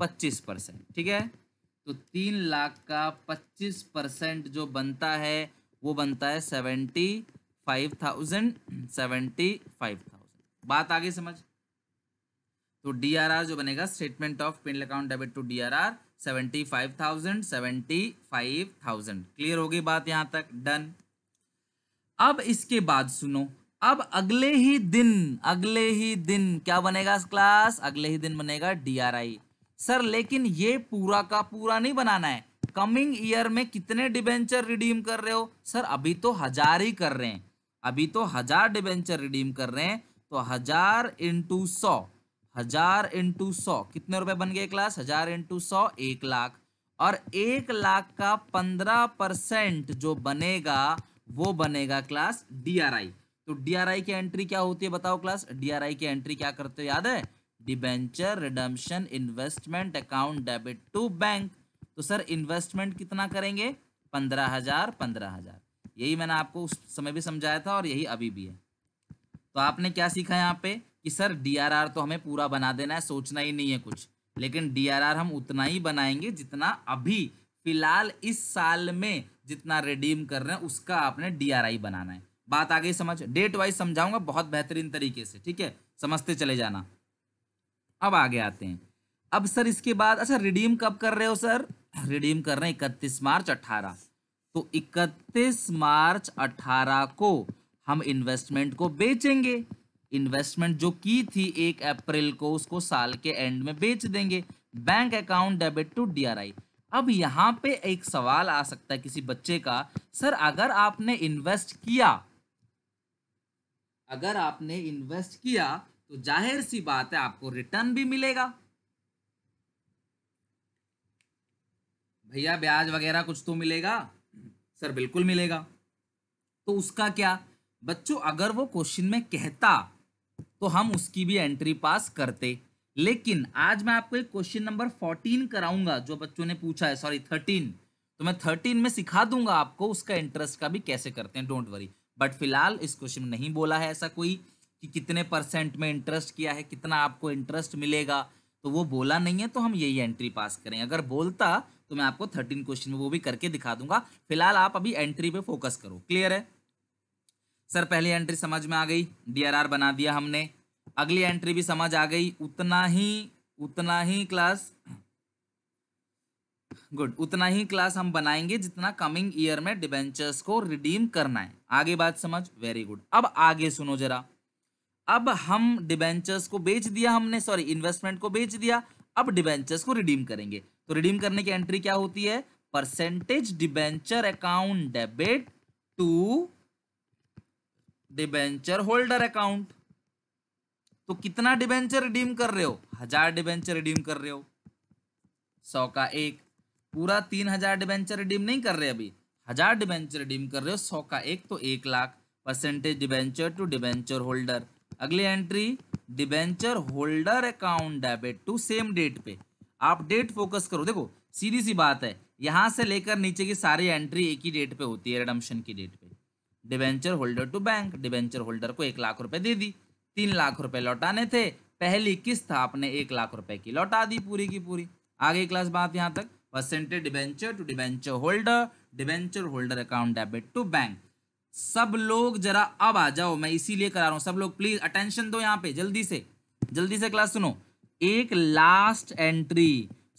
पच्चीस परसेंट ठीक है तो तीन लाख का पच्चीस परसेंट जो बनता है वो बनता है seventy five thousand seventy five thousand बात आगे समझ तो आर जो बनेगा statement of P and L account debit to R seventy five thousand seventy five thousand clear होगी बात यहां तक डन अब इसके बाद सुनो अब अगले ही दिन अगले ही दिन क्या बनेगा क्लास अगले ही दिन बनेगा डीआरआई सर लेकिन ये पूरा का पूरा नहीं बनाना है कमिंग ईयर में कितने डिबेंचर रिडीम कर रहे हो सर अभी तो हजार ही कर रहे हैं अभी तो हजार डिबेंचर रिडीम कर रहे हैं तो हजार इंटू सौ हजार इंटू सौ कितने रुपए बन गए क्लास हजार इंटू सौ एक लाख और एक लाख का पंद्रह परसेंट जो बनेगा वो बनेगा क्लास डीआरआई तो डीआरआई की एंट्री क्या होती है बताओ क्लास डीआरआई की एंट्री क्या करते हो याद है debenture redemption investment account debit to bank तो सर इन्वेस्टमेंट कितना करेंगे पंद्रह हजार पंद्रह हजार यही मैंने आपको उस समय भी समझाया था और यही अभी भी है तो आपने क्या सीखा यहाँ पे कि सर डीआरआर तो हमें पूरा बना देना है सोचना ही नहीं है कुछ लेकिन डीआरआर हम उतना ही बनाएंगे जितना अभी फिलहाल इस साल में जितना रिडीम कर रहे हैं उसका आपने डीआरआई बनाना है बात आ गई समझ डेट वाइज समझाऊंगा बहुत बेहतरीन तरीके से ठीक है समझते चले जाना अब आगे आते हैं अब सर इसके बाद अच्छा रिडीम कब कर रहे हो सर रिडीम कर रहे हैं इकतीस मार्च अट्ठारह तो इकतीस मार्च अट्ठारह को हम इन्वेस्टमेंट को बेचेंगे इन्वेस्टमेंट जो की थी एक अप्रैल को उसको साल के एंड में बेच देंगे bank account debit to DRI अब यहाँ पे एक सवाल आ सकता है किसी बच्चे का सर अगर आपने इन्वेस्ट किया अगर आपने इन्वेस्ट किया तो जाहिर सी बात है आपको रिटर्न भी मिलेगा भैया ब्याज वगैरह कुछ तो मिलेगा सर बिल्कुल मिलेगा तो उसका क्या बच्चों अगर वो क्वेश्चन में कहता तो हम उसकी भी एंट्री पास करते लेकिन आज मैं आपको एक क्वेश्चन नंबर फोर्टीन कराऊंगा जो बच्चों ने पूछा है सॉरी थर्टीन तो मैं थर्टीन में सिखा दूंगा आपको उसका इंटरेस्ट का भी कैसे करते हैं डोंट वरी बट फिलहाल इस क्वेश्चन में नहीं बोला है ऐसा कोई कि कितने परसेंट में इंटरेस्ट किया है कितना आपको इंटरेस्ट मिलेगा तो वो बोला नहीं है तो हम यही एंट्री पास करें अगर बोलता तो मैं आपको थर्टीन क्वेश्चन में वो भी करके दिखा दूंगा फिलहाल आप अभी एंट्री पे फोकस करो क्लियर है सर पहली एंट्री समझ में आ गई डी बना दिया हमने अगली एंट्री भी समझ आ गई उतना ही उतना ही क्लास गुड उतना ही क्लास हम बनाएंगे जितना कमिंग ईयर में डिबेंचर्स को रिडीम करना है आगे बात समझ वेरी गुड अब आगे सुनो जरा अब हम डिबेंचर्स को बेच दिया हमने सॉरी इन्वेस्टमेंट को बेच दिया अब डिबेंचर्स को रिडीम करेंगे तो रिडीम करने की एंट्री क्या होती है percentage debenture account debit to debenture holder account तो कितना डिबेंचर रिडीम कर रहे हो हजार डिबेंचर रिडीम कर रहे हो सौ का एक पूरा तीन हजार डिबेंचर रिडीम नहीं कर रहे अभी हजार डिबेंचर रिडीम कर रहे हो सौ का एक तो एक lakh percentage debenture to debenture holder अगली entry debenture holder account debit to same date पे आप डेट फोकस करो देखो सीधी सी बात है यहां से लेकर नीचे की सारी एंट्री एक ही डेट पे होती है रिडम्शन की date debenture holder to bank debenture holder को एक लाख रुपए दे दी तीन लाख रुपए लौटाने थे पहली किस्त आपने एक लाख रुपए की लौटा दी पूरी की पूरी आगे क्लास बात यहाँ तक percentage debenture to debenture holder debenture holder account debit to bank सब लोग जरा अब आ जाओ मैं इसीलिए करा रहा हूँ सब लोग प्लीज अटेंशन दो यहाँ पे जल्दी से जल्दी से क्लास सुनो एक लास्ट एंट्री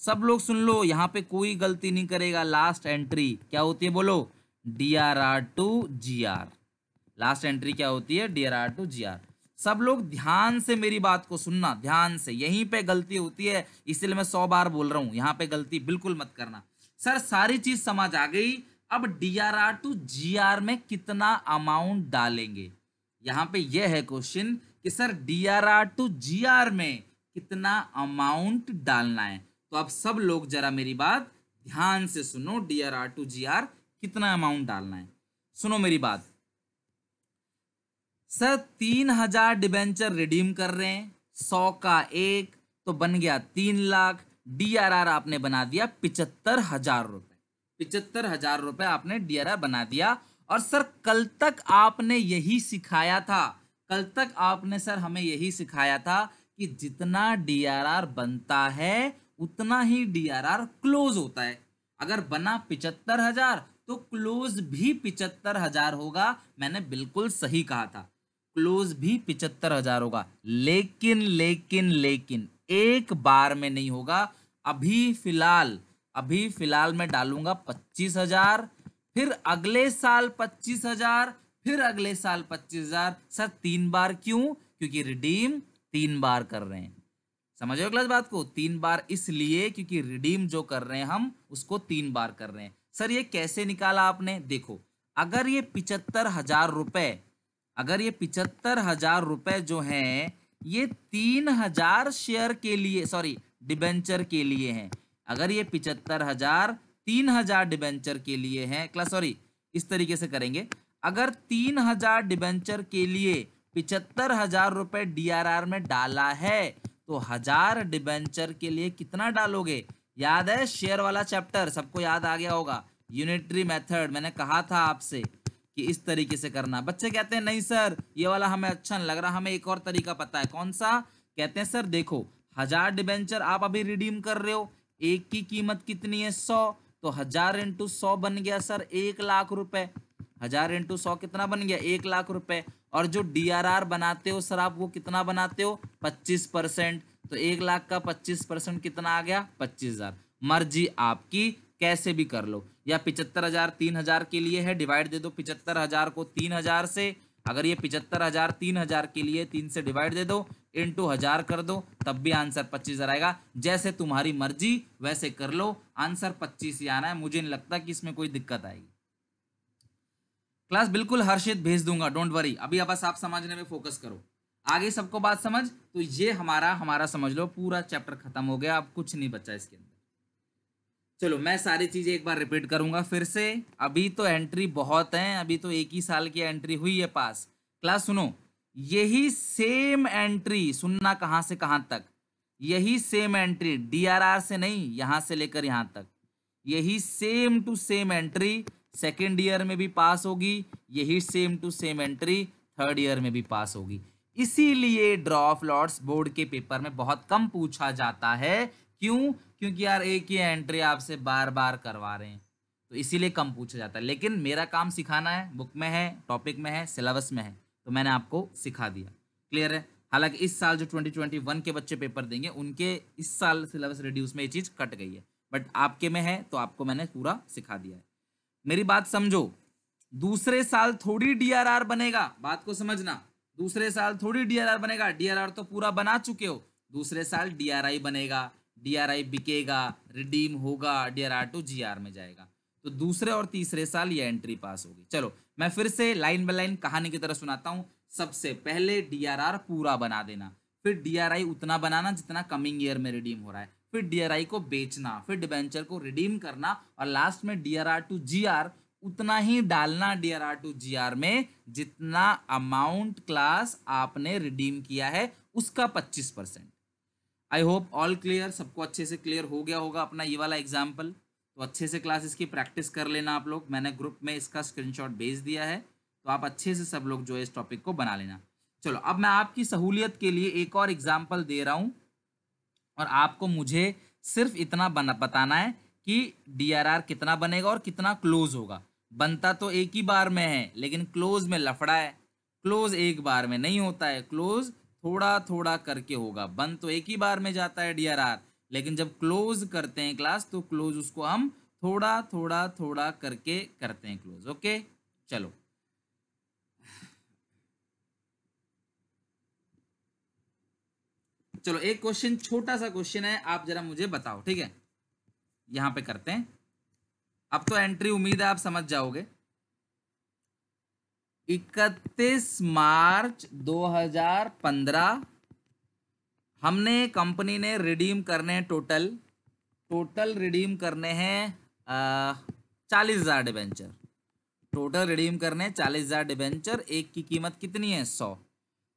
सब लोग सुन लो यहाँ पे कोई गलती नहीं करेगा लास्ट एंट्री क्या होती है बोलो D R R to G R last entry क्या होती है D R R to G R सब लोग ध्यान से मेरी बात को सुनना ध्यान से यहीं पे गलती होती है इसलिए मैं सौ बार बोल रहा हूं यहाँ पे गलती बिल्कुल मत करना सर सारी चीज समझ आ गई अब D R R to G R में कितना अमाउंट डालेंगे यहाँ पे यह है क्वेश्चन कि sir D R R to G R में कितना अमाउंट डालना है तो अब सब लोग जरा मेरी बात ध्यान से सुनो D R R to G R कितना अमाउंट डालना है सुनो मेरी बात सर तीन हजार डिबेंचर रिडीम कर रहे हैं सौ का एक तो बन गया तीन लाख डीआरआर आपने बना दिया पिचहत्तर हजार रुपए पिचहत्तर हजार रुपए आपने डीआरआर बना दिया और सर कल तक आपने यही सिखाया था कल तक आपने सर हमें यही सिखाया था कि जितना डीआरआर बनता है उतना ही डीआरआर क्लोज होता है अगर बना पिचहत्तर हजार तो क्लोज भी पिचहत्तर हजार होगा मैंने बिल्कुल सही कहा था क्लोज भी पिचहत्तर हजार होगा लेकिन लेकिन लेकिन एक बार में नहीं होगा अभी फिलहाल अभी फिलहाल मैं डालूंगा पच्चीस हजार फिर अगले साल पच्चीस हजार फिर अगले साल पच्चीस हजार सर तीन बार क्यों क्योंकि रिडीम तीन बार कर रहे हैं समझो अगला क्लास बात को तीन बार इसलिए क्योंकि रिडीम जो कर रहे हैं हम उसको तीन बार कर रहे हैं सर ये कैसे निकाला आपने देखो अगर ये पिचहत्तर हजार रुपये अगर ये पिचहत्तर हजार रुपये जो है ये तीन हजार शेयर के लिए सॉरी डिबेंचर के लिए हैं अगर ये पिचहत्तर हजार तीन हजार डिबेंचर के लिए हैं क्लास सॉरी इस तरीके से करेंगे अगर तीन हजार डिबेंचर के लिए पिचहत्तर हजार रुपये डी में डाला है तो हजार डिबेंचर के लिए कितना डालोगे याद है शेयर वाला चैप्टर सबको याद आ गया होगा यूनिटरी मेथड मैंने कहा था आपसे कि इस तरीके से करना बच्चे कहते हैं नहीं सर ये वाला हमें अच्छा नहीं लग रहा हमें एक और तरीका पता है कौन सा कहते हैं सर देखो हजार डिबेंचर आप अभी रिडीम कर रहे हो एक की कीमत कितनी है सौ तो हजार इंटू सौ बन गया सर एक लाख रुपए हजार इंटू सौ कितना बन गया एक लाख रुपए और जो डीआरआर बनाते हो सर आप वो कितना बनाते हो पच्चीस परसेंट तो एक लाख का पच्चीस परसेंट कितना आ गया पच्चीस हजार मर्जी आपकी कैसे भी कर लो या पिचहत्तर हजार तीन हजार के लिए है डिवाइड दे दो पिचहत्तर हजार को तीन हजार से अगर ये पिचहत्तर हजार तीन हजार के लिए तीन से डिवाइड दे दो इंटू हजार कर दो तब भी आंसर पच्चीस हजार आएगा जैसे तुम्हारी मर्जी वैसे कर लो आंसर पच्चीस ही आना है मुझे नहीं लगता कि इसमें कोई दिक्कत आएगी क्लास बिल्कुल हर्षित भेज दूंगा डोंट वरी अभी आप समझने में फोकस करो आगे सबको बात समझ तो ये हमारा हमारा समझ लो पूरा चैप्टर खत्म हो गया अब कुछ नहीं बचा इसके अंदर चलो मैं सारी चीज़ें एक बार रिपीट करूंगा फिर से अभी तो एंट्री बहुत है अभी तो एक ही साल की एंट्री हुई है पास क्लास सुनो यही सेम एंट्री सुनना कहां से कहां तक यही सेम एंट्री डीआरआर से नहीं यहां से लेकर यहां तक यही same to same entry second year में भी पास होगी यही same to same entry third year में भी पास होगी इसीलिए ड्रॉ ऑफ लॉर्ड्स बोर्ड के पेपर में बहुत कम पूछा जाता है क्यों क्योंकि यार एक ही एंट्री आपसे बार बार करवा रहे हैं तो इसीलिए कम पूछा जाता है लेकिन मेरा काम सिखाना है बुक में है टॉपिक में है सिलेबस में है तो मैंने आपको सिखा दिया क्लियर है हालांकि इस साल जो 2021 के बच्चे पेपर देंगे उनके इस साल सिलेबस रिड्यूस में ये चीज़ कट गई है बट आपके में है तो आपको मैंने पूरा सिखा दिया है मेरी बात समझो दूसरे साल थोड़ी आर बनेगा बात को समझना दूसरे साल थोड़ी डीआरआर बनेगा डीआरआर तो पूरा बना चुके हो दूसरे साल डीआरआई बनेगा डीआरआई बिकेगा रिडीम होगा डीआरआर टू जीआर में जाएगा तो दूसरे और तीसरे साल ये एंट्री पास होगी चलो मैं फिर से लाइन बाय लाइन कहानी की तरह सुनाता हूँ सबसे पहले डीआरआर पूरा बना देना फिर डीआरआई उतना बनाना जितना कमिंग ईयर में रिडीम हो रहा है फिर डीआरआई को बेचना फिर डिबेंचर को रिडीम करना और लास्ट में डीआरआर टू जीआर उतना ही डालना D R R to G R में जितना अमाउंट क्लास आपने रिडीम किया है उसका पच्चीस percent I hope all clear सबको अच्छे से क्लियर हो गया होगा अपना ये वाला एग्जाम्पल तो अच्छे से क्लास इसकी प्रैक्टिस कर लेना आप लोग मैंने ग्रुप में इसका स्क्रीनशॉट भेज दिया है तो आप अच्छे से सब लोग जो है इस टॉपिक को बना लेना चलो अब मैं आपकी सहूलियत के लिए एक और एग्जाम्पल दे रहा हूँ और आपको मुझे सिर्फ इतना बना बताना है कि डी कितना बनेगा और कितना क्लोज होगा बनता तो एक ही बार में है लेकिन क्लोज में लफड़ा है क्लोज एक बार में नहीं होता है क्लोज थोड़ा थोड़ा करके होगा बन तो एक ही बार में जाता है डी लेकिन जब क्लोज करते हैं क्लास तो क्लोज उसको हम थोड़ा थोड़ा थोड़ा करके करते हैं क्लोज ओके चलो चलो एक क्वेश्चन छोटा सा क्वेश्चन है आप जरा मुझे बताओ ठीक है यहां पे करते हैं अब तो एंट्री उम्मीद है आप समझ जाओगे 31 मार्च 2015 हमने कंपनी ने रिडीम करने हैं टोटल टोटल रिडीम करने हैं चालीस हज़ार डिबेंचर टोटल रिडीम करने हैं चालीस हज़ार डिबेंचर एक की कीमत कितनी है सौ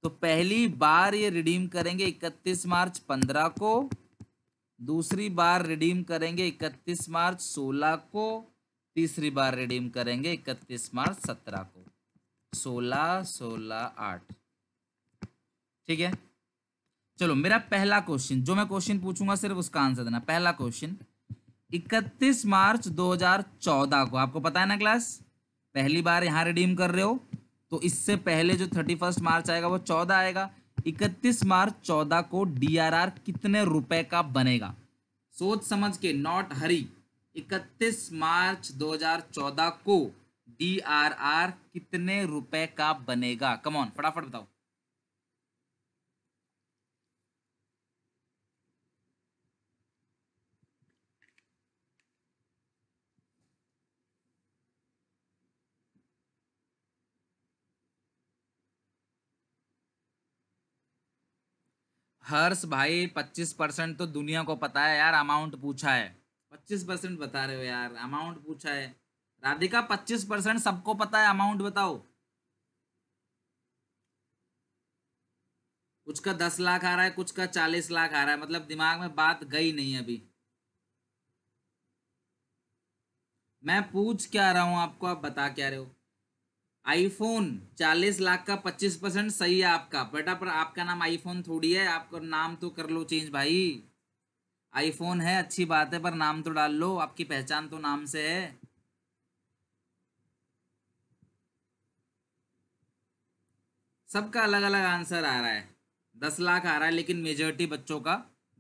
तो पहली बार ये रिडीम करेंगे इकतीस मार्च पंद्रह को दूसरी बार रिडीम करेंगे 31 मार्च 16 को तीसरी बार रिडीम करेंगे 31 मार्च 17 को 16 16 आठ ठीक है चलो मेरा पहला क्वेश्चन जो मैं क्वेश्चन पूछूंगा सिर्फ उसका आंसर देना पहला क्वेश्चन 31 मार्च 2014 को आपको पता है ना क्लास पहली बार यहां रिडीम कर रहे हो तो इससे पहले जो 31 मार्च आएगा वो 14 आएगा इकतीस मार्च चौदह को डीआरआर कितने रुपए का बनेगा सोच समझ के नॉट हरी इकतीस मार्च 2014 को डीआरआर कितने रुपए का बनेगा कमॉन फटाफट बताओ हर्ष भाई पच्चीस परसेंट तो दुनिया को पता है यार अमाउंट पूछा है पच्चीस परसेंट बता रहे हो यार अमाउंट पूछा है राधिका पच्चीस परसेंट सबको पता है अमाउंट बताओ कुछ का दस लाख आ रहा है कुछ का चालीस लाख आ रहा है मतलब दिमाग में बात गई नहीं अभी मैं पूछ क्या रहा हूँ आपको आप बता क्या रहे हो आईफोन चालीस लाख का पच्चीस परसेंट सही है आपका बेटा पर आपका नाम आईफोन थोड़ी है आपका नाम तो कर लो चेंज भाई आईफोन है अच्छी बात है पर नाम तो डाल लो आपकी पहचान तो नाम से है सबका अलग अलग आंसर आ रहा है दस लाख आ रहा है लेकिन मेजोरिटी बच्चों का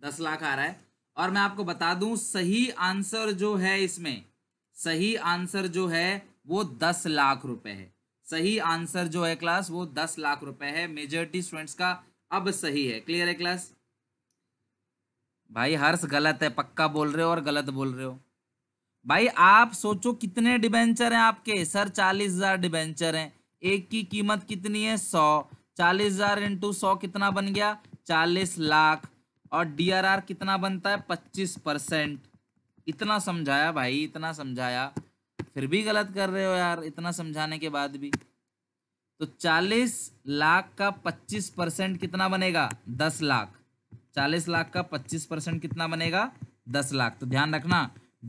दस लाख आ रहा है और मैं आपको बता दूं सही आंसर जो है इसमें सही आंसर जो है वो दस लाख रुपए है सही आंसर जो है क्लास वो दस लाख रुपए है मेजोरिटी स्टूडेंट्स का अब सही है क्लियर है क्लास भाई हर्ष गलत है पक्का बोल रहे हो और गलत बोल रहे हो भाई आप सोचो कितने डिबेंचर हैं आपके सर चालीस हजार डिबेंचर हैं एक की कीमत कितनी है सौ चालीस हजार इंटू सौ कितना बन गया चालीस लाख और डी कितना बनता है पच्चीस परसेंट इतना समझाया भाई इतना समझाया फिर भी गलत कर रहे हो यार इतना समझाने के बाद भी तो 40 लाख का 25 परसेंट कितना बनेगा 10 लाख 40 लाख का 25 परसेंट कितना बनेगा 10 लाख तो ध्यान रखना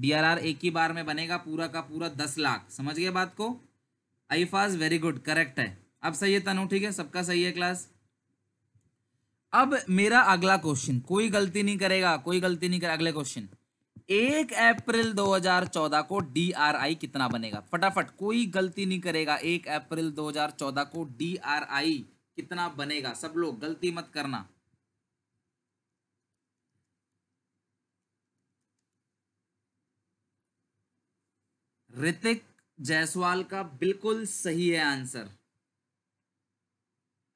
डी एक ही बार में बनेगा पूरा का पूरा 10 लाख समझ गए बात को आई फाज वेरी गुड करेक्ट है अब सही है तनु ठीक है सबका सही है क्लास अब मेरा अगला क्वेश्चन कोई गलती नहीं करेगा कोई गलती नहीं करेगा अगले क्वेश्चन एक अप्रैल 2014 को DRI कितना बनेगा फटाफट कोई गलती नहीं करेगा एक अप्रैल 2014 को DRI कितना बनेगा सब लोग गलती मत करना ऋतिक जायसवाल का बिल्कुल सही है आंसर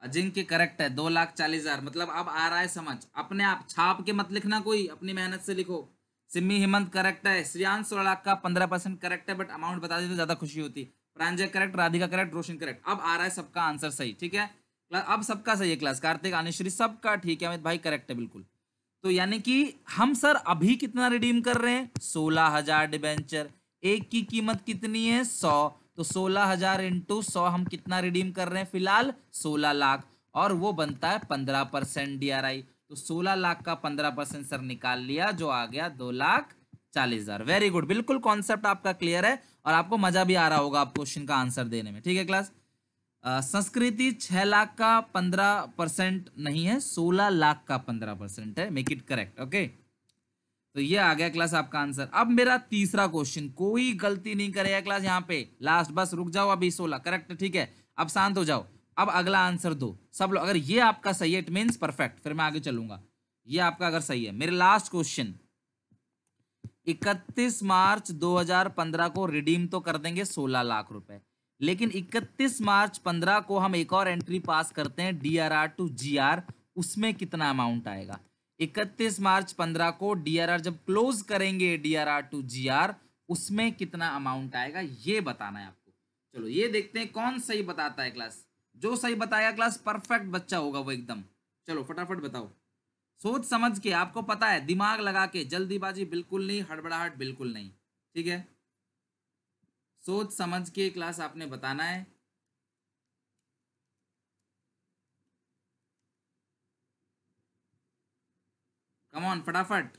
अजिंक्य करेक्ट है दो लाख चालीस हजार मतलब अब आ रहा है समझ अपने आप छाप के मत लिखना कोई अपनी मेहनत से लिखो सिमी हेमंत करेक्ट है श्रेयांश सोलाक का पंद्रह परसेंट करेक्ट है बट अमाउंट बता देते तो ज्यादा खुशी होती Pranjay correct Radhika correct Roshan correct अब आ रहा है सबका आंसर सही ठीक है अब सबका सही है क्लास कार्तिक आनेश्वरी सबका ठीक है अमित भाई करेक्ट है बिल्कुल तो यानी कि हम सर अभी कितना रिडीम कर रहे हैं सोलह हजार डिबेंचर एक की कीमत कितनी है सौ तो सोलह हजार इंटू सौ हम कितना रिडीम कर रहे हैं फिलहाल सोलह लाख और वो बनता है पंद्रह परसेंट डी तो सोलह लाख का पंद्रह परसेंट सर निकाल लिया जो आ गया दो लाख चालीस हजार वेरी गुड बिल्कुल कॉन्सेप्ट आपका क्लियर है और आपको मजा भी आ रहा होगा आप क्वेश्चन का आंसर देने में ठीक है क्लास संस्कृति छह लाख का पंद्रह परसेंट नहीं है सोलह लाख का पंद्रह परसेंट है मेक इट करेक्ट ओके तो ये आ गया क्लास आपका आंसर अब मेरा तीसरा क्वेश्चन कोई गलती नहीं करेगा क्लास यहाँ पे लास्ट बस रुक जाओ अभी सोलह करेक्ट ठीक है अब शांत हो जाओ अब अगला आंसर दो सब लोग अगर ये आपका सही है इट मीन्स परफेक्ट फिर मैं आगे चलूंगा ये आपका अगर सही है मेरे लास्ट क्वेश्चन 31 मार्च 2015 को रिडीम तो कर देंगे 16 लाख रुपए लेकिन 31 मार्च 15 को हम एक और एंट्री पास करते हैं D R R to G R उसमें कितना अमाउंट आएगा 31 मार्च 15 को डी आर आर जब क्लोज करेंगे D R R to G R उसमें कितना अमाउंट आएगा ये बताना है आपको चलो ये देखते हैं कौन सही बताता है क्लास जो सही बताएगा क्लास परफेक्ट बच्चा होगा वो एकदम चलो फटाफट बताओ सोच समझ के आपको पता है दिमाग लगा के जल्दीबाजी बिल्कुल नहीं हड़बड़ाहट बिल्कुल नहीं ठीक है सोच समझ के क्लास आपने बताना है कमॉन फटाफट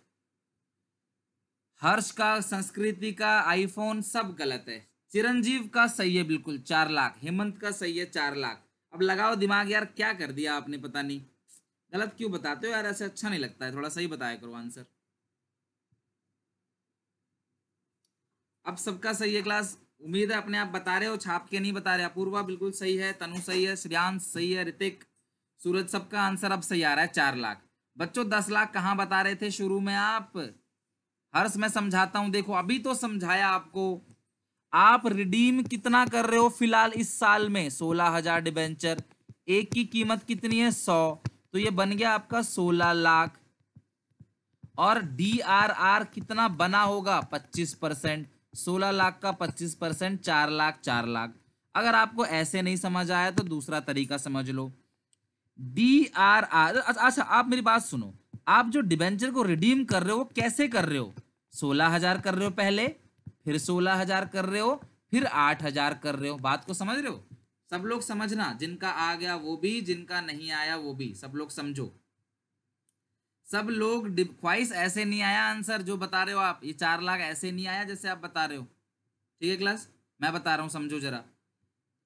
हर्ष का संस्कृति का आईफोन सब गलत है चिरंजीव का सही है बिल्कुल चार लाख हेमंत का सही है चार लाख अब लगाओ दिमाग यार क्या कर दिया आपने पता नहीं गलत क्यों बताते हो यार ऐसे अच्छा नहीं लगता है थोड़ा सही बताया करो आंसर अब सबका सही है क्लास उम्मीद है अपने आप बता रहे हो छाप के नहीं बता रहे अपूर्वा बिल्कुल सही है तनु सही है श्रियांश सही है ऋतिक सूरज सबका आंसर अब सही आ रहा है चार लाख बच्चों दस लाख कहाँ बता रहे थे शुरू में आप हर्ष मैं समझाता हूँ देखो अभी तो समझाया आपको आप रिडीम कितना कर रहे हो फिलहाल इस साल में सोलह हजार डिबेंचर एक की कीमत कितनी है सौ तो ये बन गया आपका सोलह लाख और डी आर आर कितना बना होगा पच्चीस परसेंट सोलह लाख का पच्चीस परसेंट चार लाख चार लाख अगर आपको ऐसे नहीं समझ आया तो दूसरा तरीका समझ लो डी आर आर अच्छा आप मेरी बात सुनो आप जो डिबेंचर को रिडीम कर रहे हो कैसे कर रहे हो सोलह हजार कर रहे हो पहले फिर सोलह हजार कर रहे हो फिर आठ हजार कर रहे हो बात को समझ रहे हो सब लोग समझना जिनका आ गया वो भी जिनका नहीं आया वो भी सब लोग समझो सब लोग ख्वाहिश ऐसे नहीं आया आंसर जो बता रहे हो आप ये चार लाख ऐसे नहीं आया जैसे आप बता रहे हो ठीक है क्लास मैं बता रहा हूँ समझो जरा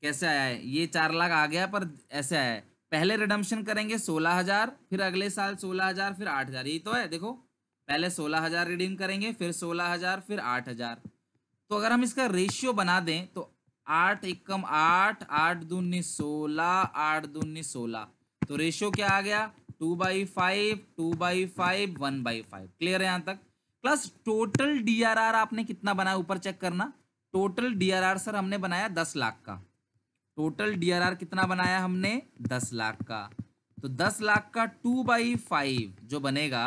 कैसे आया है ये चार लाख आ गया पर ऐसे आया है पहले रिडम्शन करेंगे सोलह हजार फिर अगले साल सोलह हजार फिर आठ हजार यही तो है देखो पहले सोलह हजार रिडीम करेंगे फिर सोलह हजार फिर आठ हजार तो अगर हम इसका रेशियो बना दें तो आठ एकम आठ आठ दूनी सोलह आठ दूनी सोलह तो रेशियो क्या आ गया two by five two by five one by five clear है यहाँ तक प्लस टोटल डीआरआर आपने कितना बनाया ऊपर चेक करना टोटल डीआरआर सर हमने बनाया दस लाख का टोटल डीआरआर कितना बनाया हमने दस लाख का तो दस लाख का टू बाई फाइव जो बनेगा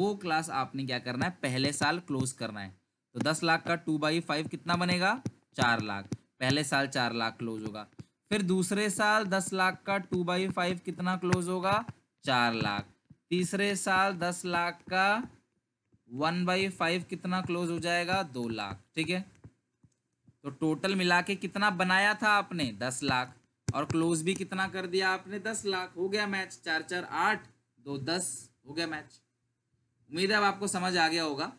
वो क्लास आपने क्या करना है पहले साल क्लोज करना है तो दस लाख का टू बाई फाइव कितना बनेगा चार लाख पहले साल चार लाख क्लोज होगा फिर दूसरे साल दस लाख का टू बाई फाइव कितना क्लोज होगा चार लाख तीसरे साल दस लाख का वन बाई फाइव कितना क्लोज हो जाएगा दो लाख ठीक है तो टोटल मिला के कितना बनाया था आपने दस लाख और क्लोज भी कितना कर दिया आपने दस लाख हो गया मैच चार चार आठ दो दस हो गया मैच उम्मीद है अब आपको समझ आ गया होगा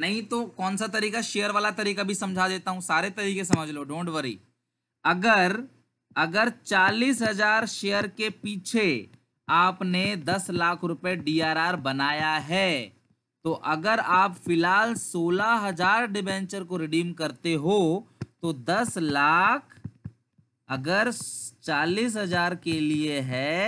नहीं तो कौन सा तरीका शेयर वाला तरीका भी समझा देता हूँ सारे तरीके समझ लो डोंट वरी अगर अगर चालीस हजार शेयर के पीछे आपने दस लाख रुपए डीआरआर बनाया है तो अगर आप फिलहाल सोलह हजार डिबेंचर को रिडीम करते हो तो दस लाख अगर चालीस हजार के लिए है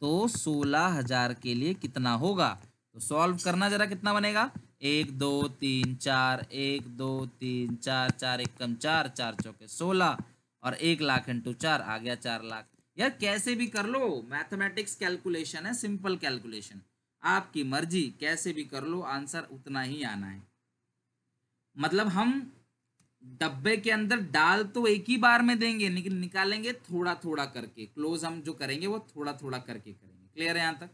तो सोलह हजार के लिए कितना होगा तो सॉल्व करना जरा कितना बनेगा एक दो तीन चार एक दो तीन चार चार एक कम चार चार चौके सोलह और एक लाख इंटू चार आ गया चार लाख यार कैसे भी कर लो मैथमेटिक्स कैलकुलेशन है सिंपल कैलकुलेशन आपकी मर्जी कैसे भी कर लो आंसर उतना ही आना है मतलब हम डब्बे के अंदर डाल तो एक ही बार में देंगे लेकिन निकालेंगे थोड़ा थोड़ा करके क्लोज हम जो करेंगे वो थोड़ा थोड़ा करके करेंगे क्लियर है यहाँ तक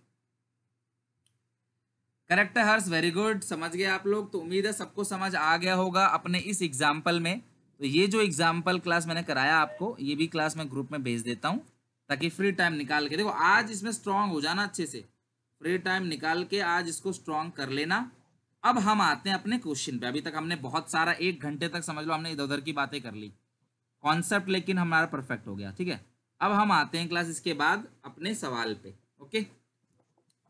करेक्ट है हर्ष वेरी गुड समझ गए आप लोग तो उम्मीद है सबको समझ आ गया होगा अपने इस एग्जाम्पल में तो ये जो एग्जाम्पल क्लास मैंने कराया आपको ये भी क्लास मैं ग्रुप में भेज देता हूँ ताकि फ्री टाइम निकाल के देखो आज इसमें स्ट्रांग हो जाना अच्छे से फ्री टाइम निकाल के आज इसको स्ट्रांग कर लेना अब हम आते हैं अपने क्वेश्चन पे अभी तक हमने बहुत सारा एक घंटे तक समझ लो हमने इधर उधर की बातें कर ली कॉन्सेप्ट लेकिन हमारा परफेक्ट हो गया ठीक है अब हम आते हैं क्लास इसके बाद अपने सवाल पे ओके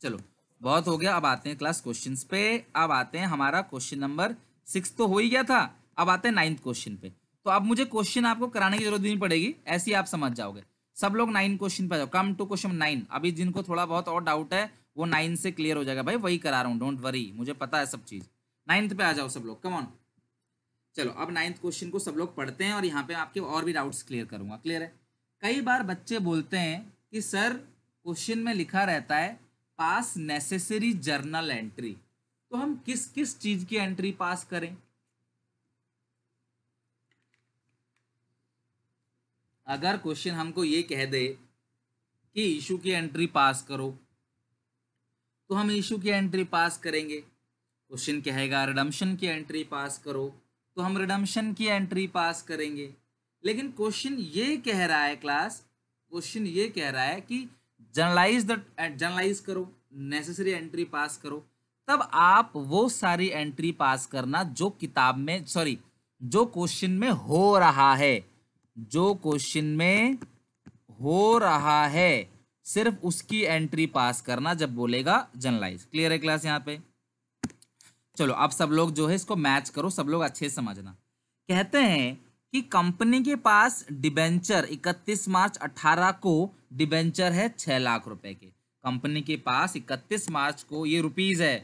चलो बहुत हो गया अब आते हैं क्लास क्वेश्चंस पे अब आते हैं हमारा क्वेश्चन नंबर सिक्स तो हो ही गया था अब आते हैं नाइन्थ क्वेश्चन पे तो अब मुझे क्वेश्चन आपको कराने की जरूरत नहीं पड़ेगी ऐसे ही आप समझ जाओगे सब लोग नाइन क्वेश्चन पे जाओ कम टू क्वेश्चन नाइन अभी जिनको थोड़ा बहुत और डाउट है वो नाइन से क्लियर हो जाएगा भाई वही करा रहा हूँ डोंट वरी मुझे पता है सब चीज़ नाइन्थ पे आ जाओ सब लोग कमॉन चलो अब नाइन्थ क्वेश्चन को सब लोग पढ़ते हैं और यहाँ पे आपके और भी डाउट्स क्लियर करूँगा क्लियर है कई बार बच्चे बोलते हैं कि सर क्वेश्चन में लिखा रहता है पास नेसेसरी जर्नल एंट्री तो हम किस किस चीज की एंट्री पास करें अगर क्वेश्चन हमको ये कह दे कि इशू की एंट्री पास करो तो हम इशू की एंट्री पास करेंगे क्वेश्चन कहेगा रिडम्शन की एंट्री पास करो तो हम रिडम्शन की एंट्री पास करेंगे लेकिन क्वेश्चन ये कह रहा है क्लास क्वेश्चन ये कह रहा है कि जर्नलाइज द जर्नलाइज करो नेसेसरी एंट्री पास करो तब आप वो सारी एंट्री पास करना जो किताब में सॉरी जो क्वेश्चन में हो रहा है जो क्वेश्चन में हो रहा है सिर्फ उसकी एंट्री पास करना जब बोलेगा जर्नलाइज क्लियर है क्लास यहाँ पे चलो अब सब लोग जो है इसको मैच करो सब लोग अच्छे समझना कहते हैं कि कंपनी के पास डिबेंचर 31 मार्च 18 को डिबेंचर है छह लाख रुपए के कंपनी के पास 31 मार्च को ये रुपीज है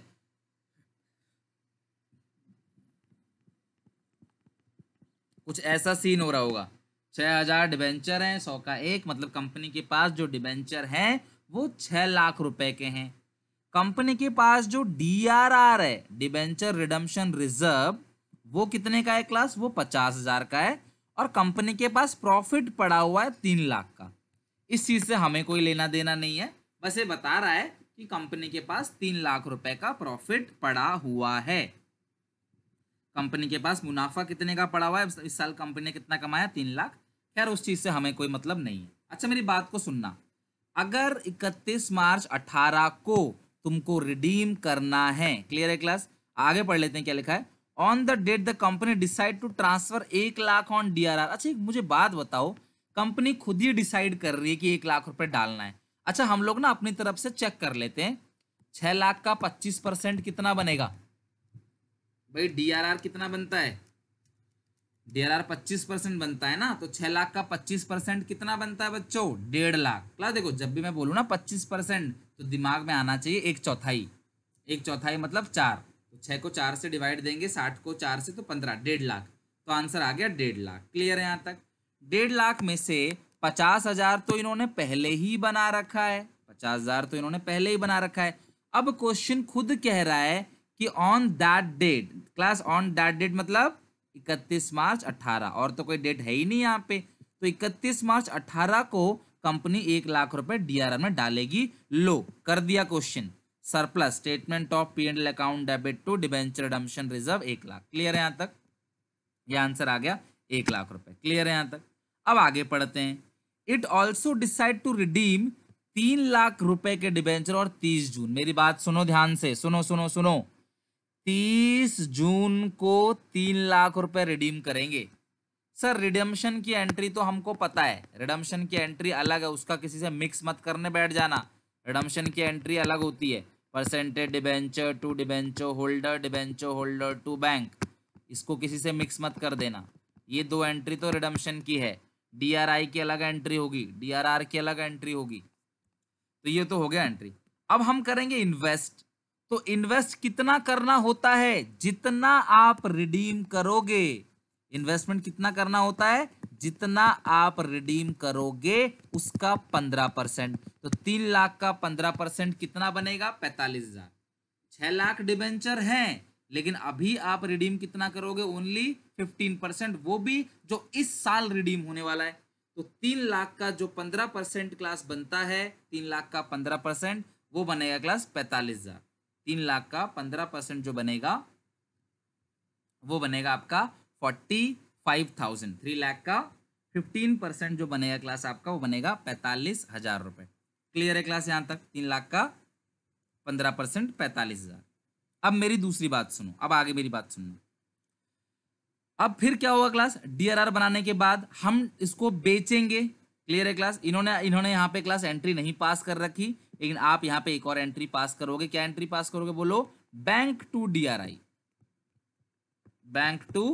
कुछ ऐसा सीन हो रहा होगा छह हजार डिबेंचर हैं सौ का एक मतलब कंपनी के पास जो डिबेंचर है वो छह लाख रुपए के हैं कंपनी के पास जो डीआरआर है डिबेंचर रिडम्शन रिजर्व वो कितने का है क्लास वो पचास हजार का है और कंपनी के पास प्रॉफिट पड़ा हुआ है तीन लाख का इस चीज़ से हमें कोई लेना देना नहीं है बस ये बता रहा है कि कंपनी के पास तीन लाख रुपए का प्रॉफिट पड़ा हुआ है कंपनी के पास मुनाफा कितने का पड़ा हुआ है इस साल कंपनी ने कितना कमाया तीन लाख खैर उस चीज़ से हमें कोई मतलब नहीं है अच्छा मेरी बात को सुनना अगर 31 मार्च 18 को तुमको रिडीम करना है क्लियर है क्लास आगे पढ़ लेते हैं क्या लिखा है on the date the company decide to transfer एक लाख ऑन आर अच्छा एक मुझे बात बताओ कंपनी खुद ही डिसाइड कर रही है कि एक लाख रुपए डालना है अच्छा हम लोग ना अपनी तरफ से चेक कर लेते हैं छः लाख का पच्चीस परसेंट कितना बनेगा भाई आर कितना बनता है आर पच्चीस परसेंट बनता है ना तो छः लाख का पच्चीस परसेंट कितना बनता है बच्चों डेढ़ लाख क्या देखो जब भी मैं बोलूँ ना पच्चीस परसेंट तो दिमाग में आना चाहिए एक चौथाई एक चौथाई मतलब चार छः को चार से डिवाइड देंगे साठ को चार से तो पंद्रह डेढ़ लाख तो आंसर आ गया डेढ़ लाख क्लियर है यहाँ तक डेढ़ लाख में से पचास हजार तो इन्होंने पहले ही बना रखा है पचास हजार तो इन्होंने पहले ही बना रखा है अब क्वेश्चन खुद कह रहा है कि on that date class on that date मतलब इकतीस मार्च अट्ठारह और तो कोई डेट है ही नहीं यहाँ पे तो इकतीस मार्च अट्ठारह को कंपनी एक लाख रुपए डीआरआर में डालेगी लो कर दिया question surplus statement of P and account debit to debenture redemption reserve एक लाख क्लियर है यहाँ तक ये आंसर आ गया एक लाख रुपए क्लियर है यहाँ तक अब आगे पढ़ते हैं it also decide to redeem तीन लाख रुपए के डिबेंचर और तीस जून मेरी बात सुनो ध्यान से सुनो सुनो सुनो तीस जून को तीन लाख रुपए रिडीम करेंगे सर रिडम्शन की एंट्री तो हमको पता है रिडम्शन की एंट्री अलग है उसका किसी से मिक्स मत करने बैठ जाना रिडम्शन की एंट्री अलग होती है percentage debenture to debenture holder debenture holder to bank इसको किसी से मिक्स मत कर देना ये दो एंट्री तो रिडम्शन की है आई की अलग एंट्री होगी आर की अलग एंट्री होगी तो ये तो हो गया एंट्री अब हम करेंगे इन्वेस्ट तो इन्वेस्ट कितना करना होता है जितना आप रिडीम करोगे इन्वेस्टमेंट कितना करना होता है जितना आप रिडीम करोगे उसका पंद्रह परसेंट तो तीन लाख का पंद्रह परसेंट कितना बनेगा पैंतालीस हजार छह लाख डिबेंचर हैं लेकिन अभी आप रिडीम कितना करोगे ओनली फिफ्टीन परसेंट वो भी जो इस साल रिडीम होने वाला है तो तीन लाख का जो पंद्रह परसेंट क्लास बनता है तीन लाख का पंद्रह परसेंट वो बनेगा क्लास पैंतालीस हजार तीन लाख का पंद्रह परसेंट जो बनेगा वो बनेगा आपका forty five thousand three lakh का फिफ्टीन परसेंट जो बनेगा क्लास आपका वो बनेगा पैंतालीस हजार रुपये क्लियर है क्लास यहाँ तक तीन लाख का पंद्रह परसेंट पैंतालीस हजार अब मेरी दूसरी बात सुनो अब आगे मेरी बात सुनना अब फिर क्या होगा क्लास डीआरआर बनाने के बाद हम इसको बेचेंगे क्लियर है क्लास इन्होंने इन्होंने यहाँ पे क्लास एंट्री नहीं पास कर रखी लेकिन आप यहाँ पे एक और एंट्री पास करोगे क्या एंट्री पास करोगे बोलो bank to DRI bank to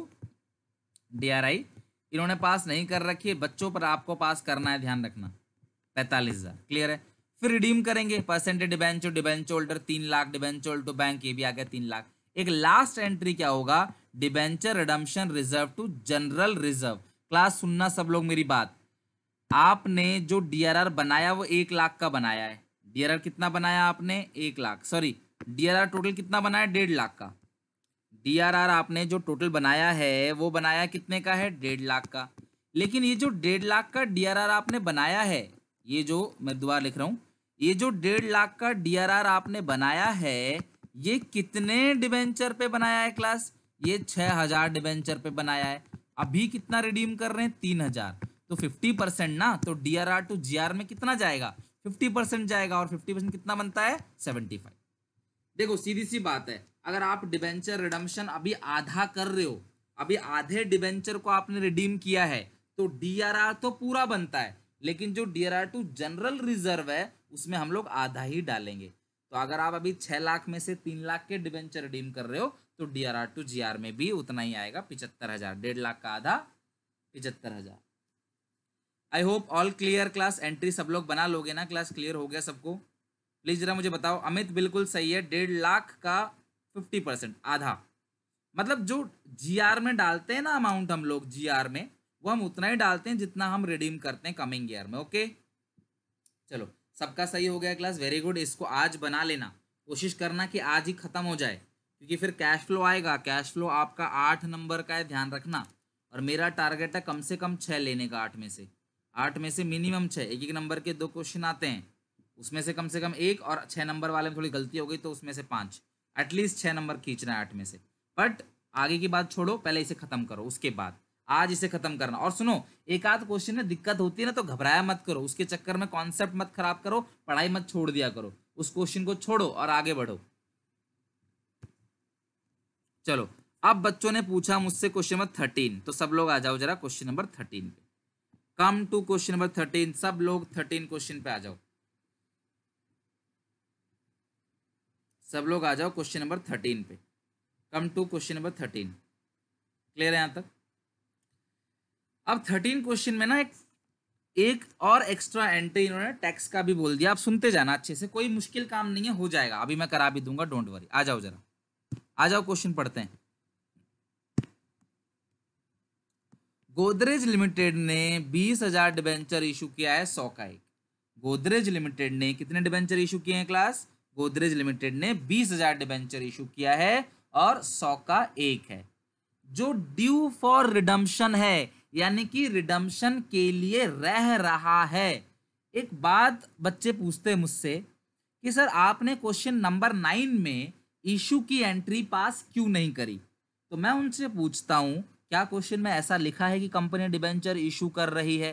DRI इन्होंने पास नहीं कर रखी है बच्चों पर आपको पास करना है ध्यान रखना पैंतालीस हजार क्लियर है फिर रिडीम करेंगे परसेंटेज डिबेंचर डिबेंचर होल्डर तीन लाख डिबेंचर टू बैंक ये भी आ गया तीन लाख एक लास्ट एंट्री क्या होगा debenture redemption reserve to general reserve class सुनना सब लोग मेरी बात आपने जो डीआरआर बनाया वो एक लाख का बनाया है डीआरआर कितना बनाया आपने एक लाख सॉरी डीआरआर टोटल कितना बनाया डेढ़ लाख का डीआरआर आपने जो टोटल बनाया है वो बनाया कितने का है डेढ़ लाख का लेकिन ये जो डेढ़ लाख का डीआरआर आपने बनाया है ये जो मैं दोबारा लिख रहा हूँ ये जो डेढ़ लाख का डी आपने बनाया है ये कितने डिबेंचर पे बनाया है क्लास ये छः हजार डिबेंचर पे बनाया है अभी कितना रिडीम कर रहे हैं तीन हजार तो फिफ्टी परसेंट ना तो D R R to G R में कितना जाएगा फिफ्टी परसेंट जाएगा और फिफ्टी परसेंट कितना बनता है सेवेंटी फाइव देखो सीधी सी बात है अगर आप डिबेंचर रिडम्शन अभी आधा कर रहे हो अभी आधे डिबेंचर को आपने रिडीम किया है तो डी आर आर तो पूरा बनता है लेकिन जो D R R to general reserve है उसमें हम लोग आधा ही डालेंगे तो अगर आप अभी छह लाख में से तीन लाख के डिवेंचर रिडीम कर रहे हो तो D R R to G R में भी उतना ही आएगा पिचहत्तर हज़ार डेढ़ लाख का आधा पिचहत्तर हज़ार I hope all clear class entry सब लोग बना लोगे ना क्लास क्लियर हो गया सबको प्लीज़ ज़रा मुझे बताओ अमित बिल्कुल सही है डेढ़ लाख का फिफ्टी परसेंट आधा मतलब जो जी आर में डालते हैं ना अमाउंट हम लोग जी आर में वो हम उतना ही डालते हैं जितना हम रिडीम करते हैं कमिंग ईयर में ओके चलो सबका सही हो गया क्लास वेरी गुड इसको आज बना लेना कोशिश करना कि आज ही ख़त्म हो जाए क्योंकि फिर कैश फ्लो आएगा कैश फ्लो आपका आठ नंबर का है ध्यान रखना और मेरा टारगेट है कम से कम छः लेने का आठ में से आठ में से मिनिमम छः एक एक नंबर के दो क्वेश्चन आते हैं उसमें से कम से कम एक और छः नंबर वाले में थोड़ी गलती हो गई तो उसमें से पाँच एटलीस्ट छः नंबर खींचना है आठ में से बट आगे की बात छोड़ो पहले इसे ख़त्म करो उसके बाद आज इसे खत्म करना और सुनो एक आध क्वेश्चन में दिक्कत होती है ना तो घबराया मत करो उसके चक्कर में कॉन्सेप्ट मत खराब करो पढ़ाई मत छोड़ दिया करो उस क्वेश्चन को छोड़ो और आगे बढ़ो चलो अब बच्चों ने पूछा मुझसे क्वेश्चन नंबर थर्टीन तो सब लोग आ जाओ जरा क्वेश्चन नंबर थर्टीन पे come to question number thirteen सब लोग थर्टीन क्वेश्चन पे आ जाओ सब लोग आ जाओ क्वेश्चन नंबर थर्टीन पे come to question number thirteen clear है यहां तक अब थर्टीन क्वेश्चन में ना एक एक और एक्स्ट्रा एंट्री इन्होंने टैक्स का भी बोल दिया आप सुनते जाना अच्छे से कोई मुश्किल काम नहीं है हो जाएगा अभी मैं करा भी दूंगा डोंट वरी आ जाओ जरा आ जाओ क्वेश्चन पढ़ते हैं गोदरेज लिमिटेड ने बीस हजार डिबेंचर इशू किया है सौ का एक गोदरेज लिमिटेड ने कितने डिबेंचर इशू किए हैं क्लास गोदरेज लिमिटेड ने बीस हजार डिबेंचर इशू किया है और सौ का एक है जो ड्यू फॉर रिडम्पशन है यानी कि रिडम्शन के लिए रह रहा है एक बात बच्चे पूछते हैं मुझसे कि सर आपने क्वेश्चन नंबर नाइन में ईशू की एंट्री पास क्यों नहीं करी तो मैं उनसे पूछता हूँ क्या क्वेश्चन में ऐसा लिखा है कि कंपनी डिबेंचर इशू कर रही है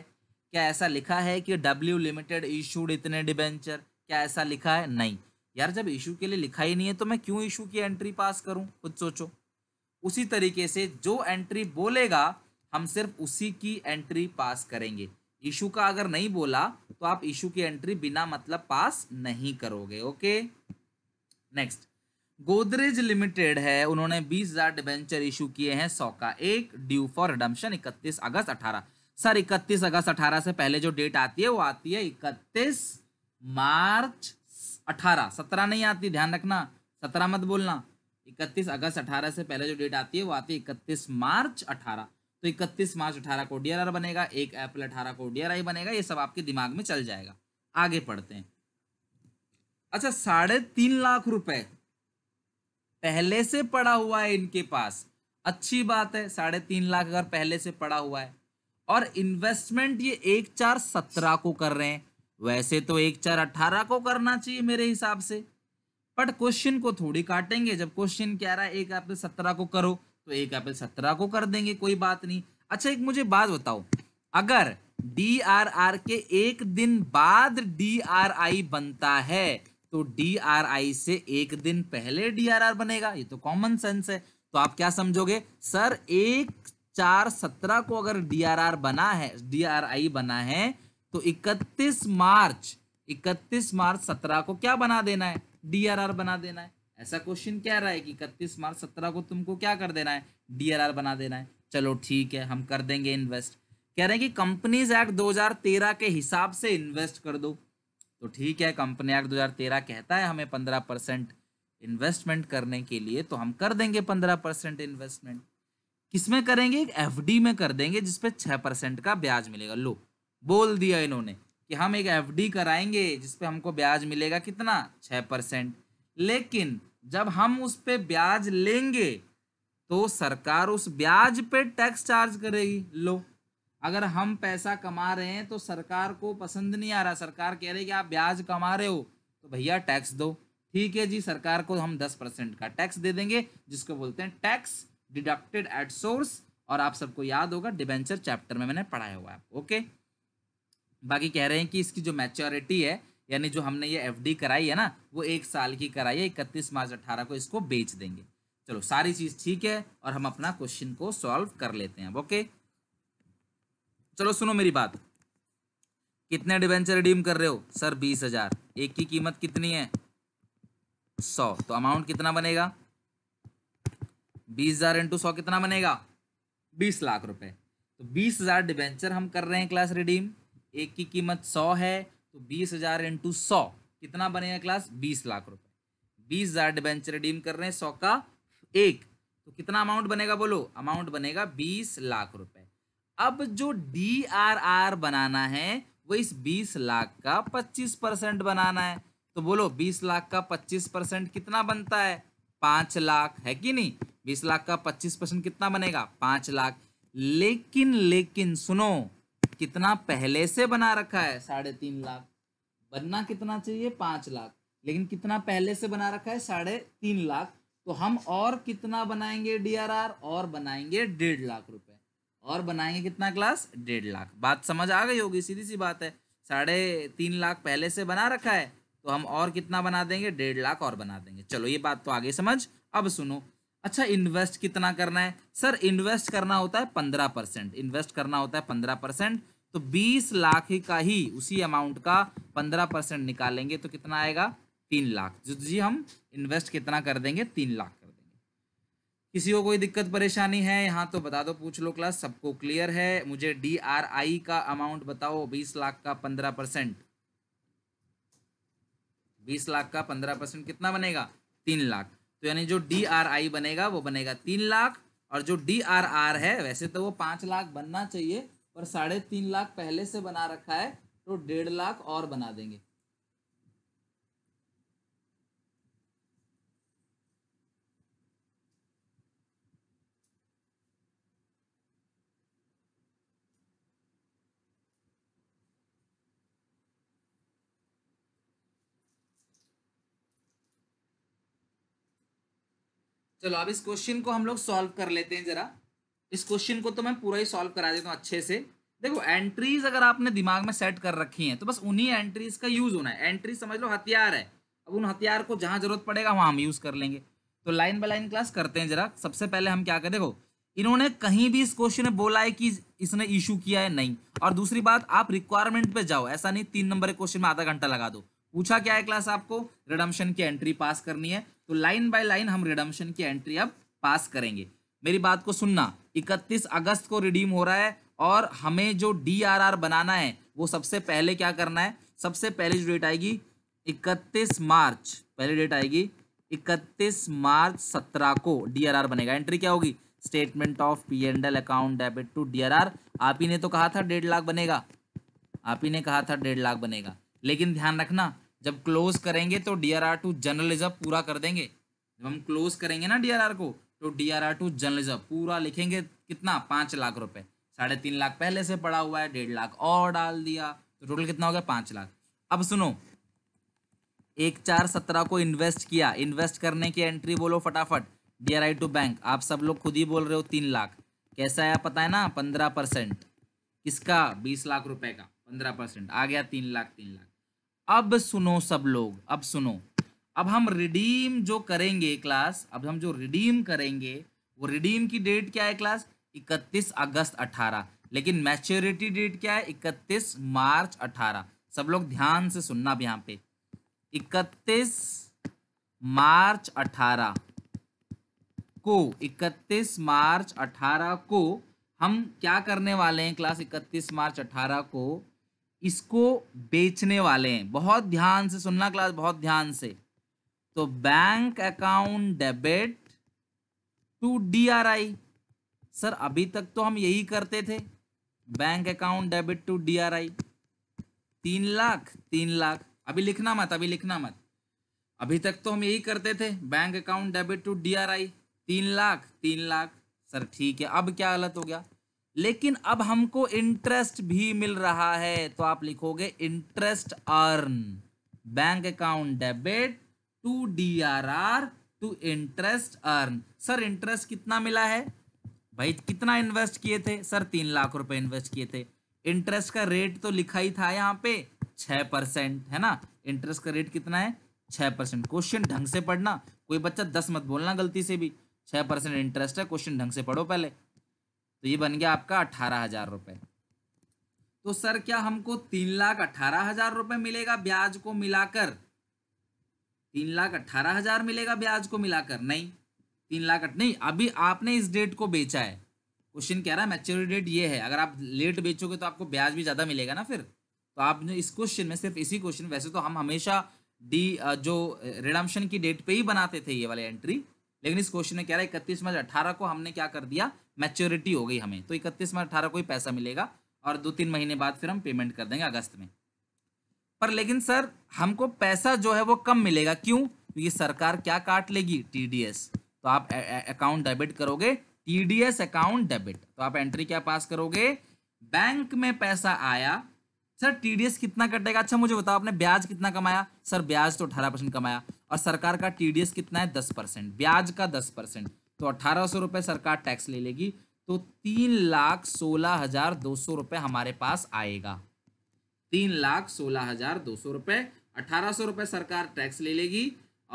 क्या ऐसा लिखा है कि डब्ल्यू लिमिटेड इशूड इतने डिबेंचर क्या ऐसा लिखा है नहीं यार जब इशू के लिए लिखा ही नहीं है तो मैं क्यों इशू की एंट्री पास करूं खुद सोचो उसी तरीके से जो एंट्री बोलेगा हम सिर्फ उसी की एंट्री पास करेंगे इशू का अगर नहीं बोला तो आप इशू की एंट्री बिना मतलब पास नहीं करोगे ओके नेक्स्ट गोदरेज लिमिटेड है उन्होंने बीस हजार डिबेंचर इशू किए हैं सौ का एक ड्यू फॉर रिडम्शन इकतीस अगस्त अठारह सर इकतीस अगस्त अठारह से पहले जो डेट आती है वो आती है इकतीस मार्च अठारह सत्रह नहीं आती ध्यान रखना सत्रह मत बोलना इकतीस अगस्त अठारह से पहले जो डेट आती है वो आती है इकतीस मार्च अठारह तो इकतीस मार्च अठारह को डी बनेगा एक अप्रैल अठारह को डी बनेगा ये सब आपके दिमाग में चल जाएगा आगे पढ़ते हैं अच्छा साढ़े तीन लाख रुपए पहले से पड़ा हुआ है इनके पास अच्छी बात है साढ़े तीन लाख अगर पहले से पड़ा हुआ है और इन्वेस्टमेंट ये एक चार सत्रह को कर रहे हैं वैसे तो एक चार अट्ठारह को करना चाहिए मेरे हिसाब से बट क्वेश्चन को थोड़ी काटेंगे जब क्वेश्चन क्या रहा है एक आप सत्रह को करो तो एक एप्पल सत्रह को कर देंगे कोई बात नहीं अच्छा एक मुझे बात बताओ अगर डी आर आर के एक दिन बाद डी आर आई बनता है तो डी आर आई से एक दिन पहले डी आर आर बनेगा ये तो कॉमन सेंस है तो आप क्या समझोगे सर एक चार सत्रह को अगर डी आर आर बना है डी आर आई बना है तो इकतीस मार्च इकतीस मार्च सत्रह को क्या बना देना है डी आर आर बना देना है ऐसा क्वेश्चन क्या रहा है कि इकतीस मार्च सत्रह को तुमको क्या कर देना है डी बना देना है चलो ठीक है हम कर देंगे इन्वेस्ट कह रहे हैं कि कंपनीज एक्ट दो के हिसाब से इन्वेस्ट कर दो तो ठीक है कंपनी एक्ट दो कहता है हमें पंद्रह परसेंट इन्वेस्टमेंट करने के लिए तो हम कर देंगे पंद्रह परसेंट इन्वेस्टमेंट किसमें करेंगे एक एफ में कर देंगे जिसपे छः परसेंट का ब्याज मिलेगा लो बोल दिया इन्होंने कि हम एक एफ कराएंगे जिसपे हमको ब्याज मिलेगा कितना छः परसेंट लेकिन जब हम उस पर ब्याज लेंगे तो सरकार उस ब्याज पे टैक्स चार्ज करेगी लो अगर हम पैसा कमा रहे हैं तो सरकार को पसंद नहीं आ रहा सरकार कह रही है कि आप ब्याज कमा रहे हो तो भैया टैक्स दो ठीक है जी सरकार को हम दस परसेंट का टैक्स दे देंगे जिसको बोलते हैं टैक्स डिडक्टेड एट सोर्स और आप सबको याद होगा डिबेंचर चैप्टर में मैंने पढ़ाया हुआ है ओके बाकी कह रहे हैं कि इसकी जो मैच्योरिटी है यानी जो हमने ये एफ कराई है ना वो एक साल की कराई है इकतीस मार्च अट्ठारह को इसको बेच देंगे चलो सारी चीज़ ठीक है और हम अपना क्वेश्चन को सॉल्व कर लेते हैं ओके चलो सुनो मेरी बात कितने डिबेंचर रिडीम कर रहे हो सर बीस हजार एक की कीमत कितनी है सौ तो अमाउंट कितना बनेगा बीस हजार इंटू सौ कितना बनेगा बीस लाख रुपए तो बीस हजार डिवेंचर हम कर रहे हैं क्लास रिडीम एक की कीमत सौ है तो बीस हजार इंटू सौ कितना बनेगा क्लास बीस लाख रुपए बीस हजार डिबेंचर रिडीम कर रहे हैं सौ का एक तो कितना अमाउंट बनेगा बोलो अमाउंट बनेगा बीस लाख रुपए अब जो डी आर आर बनाना है वो इस बीस लाख का पच्चीस परसेंट बनाना है तो बोलो बीस लाख का पच्चीस परसेंट कितना बनता है पांच लाख है कि नहीं बीस लाख का पच्चीस परसेंट कितना बनेगा पांच लाख लेकिन लेकिन सुनो कितना पहले से बना रखा है साढ़े तीन लाख बनना कितना चाहिए पांच लाख लेकिन कितना पहले से बना रखा है साढ़े तीन लाख तो हम और कितना बनाएंगे डीआरआर और बनाएंगे डेढ़ लाख रुपए और बनाएंगे कितना क्लास डेढ़ लाख बात समझ आ गई होगी सीधी सी बात है साढ़े तीन लाख पहले से बना रखा है तो हम और कितना बना देंगे डेढ़ लाख और बना देंगे चलो ये बात तो आगे समझ अब सुनो अच्छा इन्वेस्ट कितना करना है सर इन्वेस्ट करना होता है पंद्रह परसेंट इन्वेस्ट करना होता है पंद्रह परसेंट तो बीस लाख का ही उसी अमाउंट का पंद्रह परसेंट निकालेंगे तो कितना आएगा तीन लाख जो जी हम इन्वेस्ट कितना कर देंगे तीन लाख कर देंगे किसी को कोई दिक्कत परेशानी है यहाँ तो बता दो पूछ लो क्लास सबको क्लियर है मुझे डी आर आई का अमाउंट बताओ बीस लाख का पंद्रह परसेंट बीस लाख का पंद्रह परसेंट कितना बनेगा तीन लाख तो यानी जो डी आर आई बनेगा वो बनेगा तीन लाख और जो डी आर आर है वैसे तो वो पांच लाख बनना चाहिए पर साढ़े तीन लाख पहले से बना रखा है तो डेढ़ लाख और बना देंगे चलो अब इस क्वेश्चन को हम लोग सॉल्व कर लेते हैं जरा इस क्वेश्चन को तो मैं पूरा ही सॉल्व करा देता हूँ अच्छे से देखो एंट्रीज अगर आपने दिमाग में सेट कर रखी हैं तो बस उन्हीं एंट्रीज का यूज होना है एंट्री समझ लो हथियार है अब उन हथियार को जहाँ जरूरत पड़ेगा वहाँ हम यूज कर लेंगे तो लाइन बाय लाइन क्लास करते हैं जरा सबसे पहले हम क्या करें देखो इन्होंने कहीं भी इस क्वेश्चन में बोला है कि इसने इशू किया है नहीं और दूसरी बात आप रिक्वायरमेंट पे जाओ ऐसा नहीं तीन नंबर के क्वेश्चन में आधा घंटा लगा दो पूछा क्या है क्लास आपको रिडम्शन की एंट्री पास करनी है तो लाइन बाय लाइन हम रिडम्शन की एंट्री अब पास करेंगे मेरी बात को सुनना 31 अगस्त को रिडीम हो रहा है और हमें जो डी आर आर बनाना है वो सबसे पहले क्या करना है सबसे पहले जो डेट आएगी 31 मार्च पहले डेट आएगी 31 मार्च 17 को आर बनेगा एंट्री क्या होगी statement of P and L account debit to R आप ही ने तो कहा था डेढ़ लाख बनेगा आप ही ने कहा था डेढ़ लाख बनेगा लेकिन ध्यान रखना जब क्लोज करेंगे तो डी आर टू जर्नलिज्म पूरा कर देंगे जब हम क्लोज करेंगे ना आर को to D R R to journalism पूरा लिखेंगे कितना पाँच लाख रुपए साढ़े तीन लाख पहले से पड़ा हुआ है डेढ़ लाख और डाल दिया तो टोटल कितना हो गया पाँच लाख अब सुनो एक चार सत्रह को इन्वेस्ट किया इन्वेस्ट करने की एंट्री बोलो फटाफट D R I to bank आप सब लोग खुद ही बोल रहे हो तीन लाख कैसा आया पता है ना पंद्रह परसेंट किसका बीस लाख रुपए का पंद्रह परसेंट आ गया तीन लाख तीन लाख अब सुनो सब लोग अब सुनो अब हम रिडीम जो करेंगे क्लास अब हम जो रिडीम करेंगे वो रिडीम की डेट क्या है क्लास 31 अगस्त 18 लेकिन मैच्योरिटी डेट क्या है 31 मार्च 18 सब लोग ध्यान से सुनना अब यहाँ पे 31 मार्च 18 को 31 मार्च 18 को हम क्या करने वाले हैं क्लास 31 मार्च 18 को इसको बेचने वाले हैं बहुत ध्यान से सुनना क्लास बहुत ध्यान से तो bank account debit to DRI sir अभी तक तो हम यही करते थे bank account debit to DRI तीन लाख तीन लाख अभी लिखना मत अभी लिखना मत अभी तक तो हम यही करते थे bank account debit to D R I तीन लाख तीन लाख सर ठीक है अब क्या गलत हो गया लेकिन अब हमको इंटरेस्ट भी मिल रहा है तो आप लिखोगे interest earn bank account debit to D R R to interest earn sir interest कितना मिला है भाई कितना इन्वेस्ट किए थे सर तीन लाख रुपए इन्वेस्ट किए थे इंटरेस्ट का रेट तो लिखा ही था यहाँ पे छः परसेंट है ना इंटरेस्ट का रेट कितना है छः परसेंट क्वेश्चन ढंग से पढ़ना कोई बच्चा दस मत बोलना गलती से भी छह परसेंट इंटरेस्ट है क्वेश्चन ढंग से पढ़ो पहले तो ये बन गया आपका अठारह हजार रुपए तो सर क्या हमको तीन लाख अठारह हजार रुपए मिलेगा ब्याज को मिलाकर तीन लाख अट्ठारह हजार मिलेगा ब्याज को मिलाकर नहीं तीन लाख नहीं अभी आपने इस डेट को बेचा है क्वेश्चन कह रहा है मैच्योरिटी डेट ये है अगर आप लेट बेचोगे तो आपको ब्याज भी ज़्यादा मिलेगा ना फिर तो आप इस क्वेश्चन में सिर्फ इसी क्वेश्चन वैसे तो हम हमेशा डी जो रिडम्शन की डेट पे ही बनाते थे ये वाले एंट्री लेकिन इस क्वेश्चन में कह रहा है इकतीस मार्च अट्ठारह को हमने क्या कर दिया मैच्योरिटी हो गई हमें तो इकतीस मार्च अठारह को ही पैसा मिलेगा और दो तीन महीने बाद फिर हम पेमेंट कर देंगे अगस्त में पर लेकिन सर हमको पैसा जो है वो कम मिलेगा क्यों क्योंकि सरकार क्या काट लेगी टीडीएस तो आप अकाउंट डेबिट करोगे टीडीएस अकाउंट डेबिट तो आप एंट्री क्या पास करोगे बैंक में पैसा आया सर टीडीएस कितना कटेगा अच्छा मुझे बताओ आपने ब्याज कितना कमाया सर ब्याज तो अठारह परसेंट कमाया और सरकार का टीडीएस कितना है दस परसेंट ब्याज का दस परसेंट तो अठारह सौ रुपये सरकार टैक्स ले लेगी तो तीन लाख सोलह हजार दो सौ रुपये हमारे पास आएगा तीन लाख सोलह हजार दो सौ रुपये अठारह सौ रुपये सरकार टैक्स ले लेगी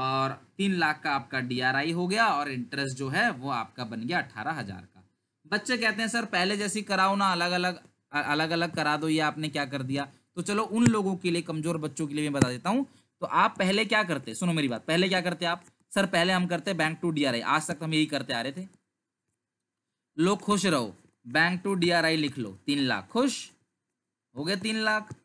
और तीन लाख का आपका डीआरआई हो गया और इंटरेस्ट जो है वो आपका बन गया अठारह हजार का बच्चे कहते हैं सर पहले जैसी कराओ ना अलग अलग अलग अलग करा दो ये आपने क्या कर दिया तो चलो उन लोगों के लिए कमजोर बच्चों के लिए मैं बता देता हूँ तो आप पहले क्या करते सुनो मेरी बात पहले क्या करते आप सर पहले हम करते बैंक टू डी आज तक तो हम यही करते आ रहे थे लोग खुश रहो बैंक टू डी लिख लो तीन लाख खुश हो गए तीन लाख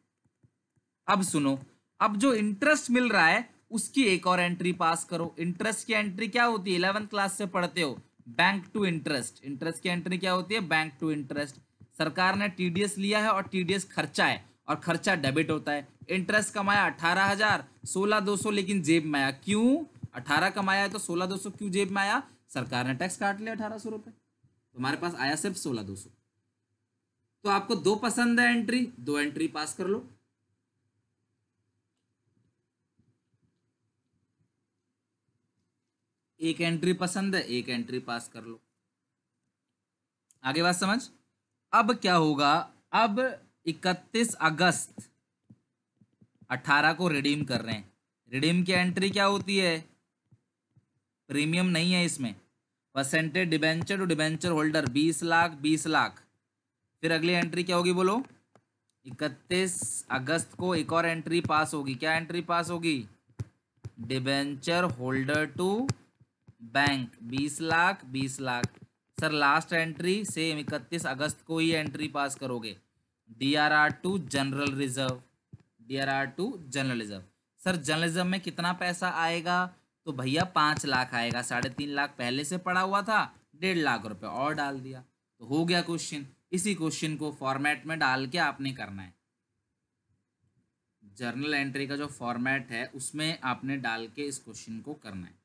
अब सुनो अब जो इंटरेस्ट मिल रहा है उसकी एक और एंट्री पास करो इंटरेस्ट की एंट्री क्या होती है इलेवंथ क्लास से पढ़ते हो बैंक टू इंटरेस्ट इंटरेस्ट की एंट्री क्या होती है बैंक टू इंटरेस्ट सरकार ने टीडीएस लिया है और टीडीएस खर्चा है और खर्चा डेबिट होता है इंटरेस्ट कमाया अठारह हजार सोलह दो सो लेकिन जेब में आया क्यों अठारह कमाया है तो सोलह दो सो क्यों जेब में आया सरकार ने टैक्स काट लिया अठारह सौ रुपए तुम्हारे पास आया सिर्फ सोलह दो सो तो आपको दो पसंद है एंट्री दो एंट्री पास कर लो एक एंट्री पसंद है एक एंट्री पास कर लो आगे बात समझ अब क्या होगा अब 31 अगस्त 18 को रिडीम कर रहे हैं रिडीम की एंट्री क्या होती है प्रीमियम नहीं है इसमें percentage debenture to debenture holder 20 lakh 20 lakh फिर अगली एंट्री क्या होगी बोलो 31 अगस्त को एक और एंट्री पास होगी क्या एंट्री पास होगी डिबेंचर होल्डर टू बैंक बीस लाख बीस lakh sir last entry same इकतीस अगस्त को ही एंट्री पास करोगे D R R to general reserve D R R to general reserve sir journalism में कितना पैसा आएगा तो भैया पाँच लाख आएगा साढ़े तीन लाख पहले से पड़ा हुआ था डेढ़ लाख रुपए और डाल दिया तो हो गया क्वेश्चन इसी क्वेश्चन को फॉर्मेट में डाल के आपने करना है जर्नल एंट्री का जो फॉर्मेट है उसमें आपने डाल के इस क्वेश्चन को करना है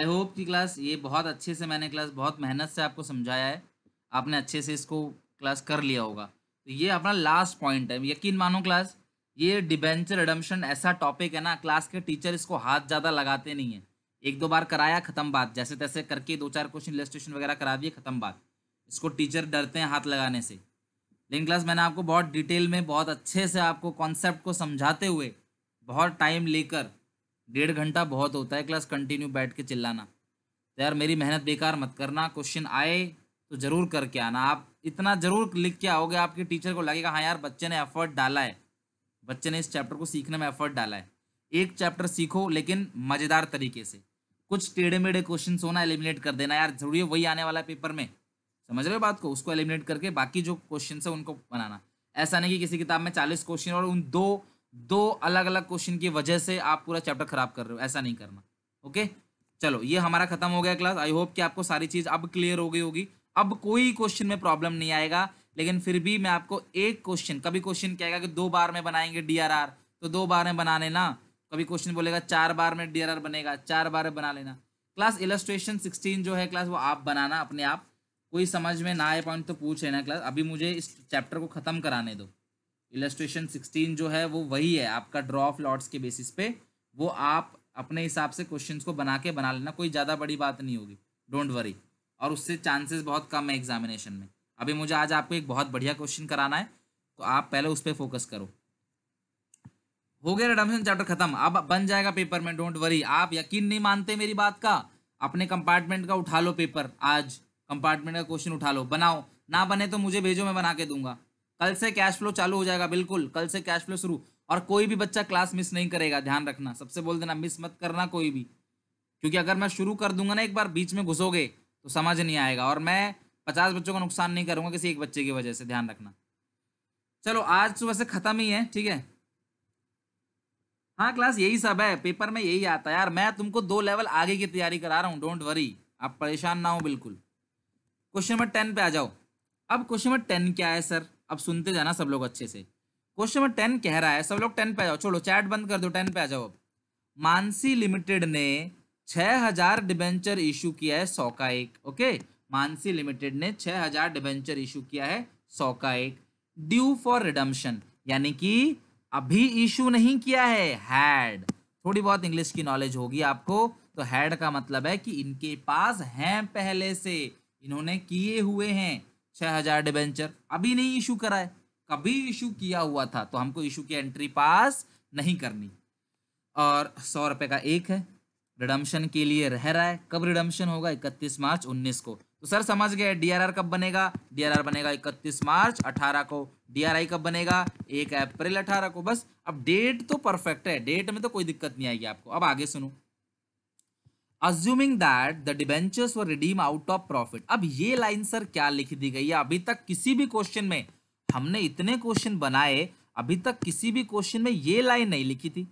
आई होप कि क्लास ये बहुत अच्छे से मैंने क्लास बहुत मेहनत से आपको समझाया है आपने अच्छे से इसको क्लास कर लिया होगा तो ये अपना लास्ट पॉइंट है यकीन मानो क्लास ये डिबेंचर एडम्शन ऐसा टॉपिक है ना क्लास के टीचर इसको हाथ ज़्यादा लगाते नहीं है एक दो बार कराया खत्म बात जैसे तैसे करके दो चार क्वेश्चन इलेस्ट्रेशन वगैरह करा दिए खत्म बात इसको टीचर डरते हैं हाथ लगाने से लेकिन क्लास मैंने आपको बहुत डिटेल में बहुत अच्छे से आपको कॉन्सेप्ट को समझाते हुए बहुत टाइम लेकर डेढ़ घंटा बहुत होता है क्लास कंटिन्यू बैठ के चिल्लाना तो यार मेरी मेहनत बेकार मत करना क्वेश्चन आए तो ज़रूर करके आना आप इतना ज़रूर लिख के आओगे आपके टीचर को लगेगा हाँ यार बच्चे ने एफर्ट डाला है बच्चे ने इस चैप्टर को सीखने में एफर्ट डाला है एक चैप्टर सीखो लेकिन मज़ेदार तरीके से कुछ टेढ़े मेढ़े क्वेश्चन होना एलिमिनेट कर देना यार जरूरी वही आने वाला है पेपर में समझ रहे हो बात को उसको एलिमिनेट करके बाकी जो क्वेश्चन है उनको बनाना ऐसा नहीं कि किसी किताब में चालीस क्वेश्चन और उन दो दो अलग अलग क्वेश्चन की वजह से आप पूरा चैप्टर खराब कर रहे हो ऐसा नहीं करना ओके चलो ये हमारा खत्म हो गया क्लास आई होप कि आपको सारी चीज़ अब क्लियर हो गई होगी अब कोई क्वेश्चन में प्रॉब्लम नहीं आएगा लेकिन फिर भी मैं आपको एक क्वेश्चन कभी क्वेश्चन कहेगा कि दो बार में बनाएंगे डी तो दो बार में बना लेना कभी क्वेश्चन बोलेगा चार बार में डी बनेगा चार बार में बना लेना क्लास इलस्ट्रेशन सिक्सटीन जो है क्लास वो आप बनाना अपने आप कोई समझ में ना आए पॉइंट तो पूछ लेना क्लास अभी मुझे इस चैप्टर को ख़त्म कराने दो इलस्ट्रेशन सिक्सटीन जो है वो वही है आपका ड्रॉ ऑफ लॉट्स के बेसिस पे वो आप अपने हिसाब से क्वेश्चन को बना के बना लेना कोई ज़्यादा बड़ी बात नहीं होगी डोंट वरी और उससे चांसेस बहुत कम है एग्जामिनेशन में अभी मुझे आज आपको एक बहुत बढ़िया क्वेश्चन कराना है तो आप पहले उस पर फोकस करो हो गया रेडमिशन चैप्टर खत्म अब बन जाएगा पेपर में डोंट वरी आप यकीन नहीं मानते मेरी बात का अपने कंपार्टमेंट का उठा लो पेपर आज कंपार्टमेंट का क्वेश्चन उठा लो बनाओ ना बने तो मुझे भेजो मैं बना के दूंगा कल से कैश फ्लो चालू हो जाएगा बिल्कुल कल से कैश फ्लो शुरू और कोई भी बच्चा क्लास मिस नहीं करेगा ध्यान रखना सबसे बोल देना मिस मत करना कोई भी क्योंकि अगर मैं शुरू कर दूंगा ना एक बार बीच में घुसोगे तो समझ नहीं आएगा और मैं पचास बच्चों का नुकसान नहीं करूंगा किसी एक बच्चे की वजह से ध्यान रखना चलो आज तो वैसे खत्म ही है ठीक है हाँ क्लास यही सब है पेपर में यही आता है यार मैं तुमको दो लेवल आगे की तैयारी करा रहा हूँ डोंट वरी आप परेशान ना हो बिल्कुल क्वेश्चन नंबर टेन पे आ जाओ अब क्वेश्चन नंबर टेन क्या है सर अब सुनते जाना सब लोग अच्छे से क्वेश्चन नंबर टेन कह रहा है सब लोग टेन पे आ जाओ छोड़ो चैट बंद कर दो टेन पे आ जाओ अब मानसी लिमिटेड ने छः हजार डिबेंचर इशू किया है सौ का एक ओके मानसी लिमिटेड ने छः हजार डिबेंचर इशू किया है सौ का एक ड्यू फॉर रिडम्शन यानी कि अभी इशू नहीं किया है हैड थोड़ी बहुत इंग्लिश की नॉलेज होगी आपको तो हैड का मतलब है कि इनके पास हैं पहले से इन्होंने किए हुए हैं छः हजार डिबेंचर अभी नहीं इशू कराए कभी इशू किया हुआ था तो हमको इशू की एंट्री पास नहीं करनी और सौ रुपये का एक है रिडम्शन के लिए रह रहा है कब रिडम्शन होगा इकतीस मार्च उन्नीस को तो सर समझ गए डीआरआर कब बनेगा डीआरआर बनेगा इकतीस मार्च अठारह को डीआरआई कब बनेगा एक अप्रैल अठारह को बस अब डेट तो परफेक्ट है डेट में तो कोई दिक्कत नहीं आएगी आपको अब आगे सुनो Assuming that the debentures were redeemed out of profit. अब ये लाइन सर क्या लिख दी गई है अभी तक किसी भी क्वेश्चन में हमने इतने क्वेश्चन बनाए अभी तक किसी भी क्वेश्चन में ये लाइन नहीं लिखी थी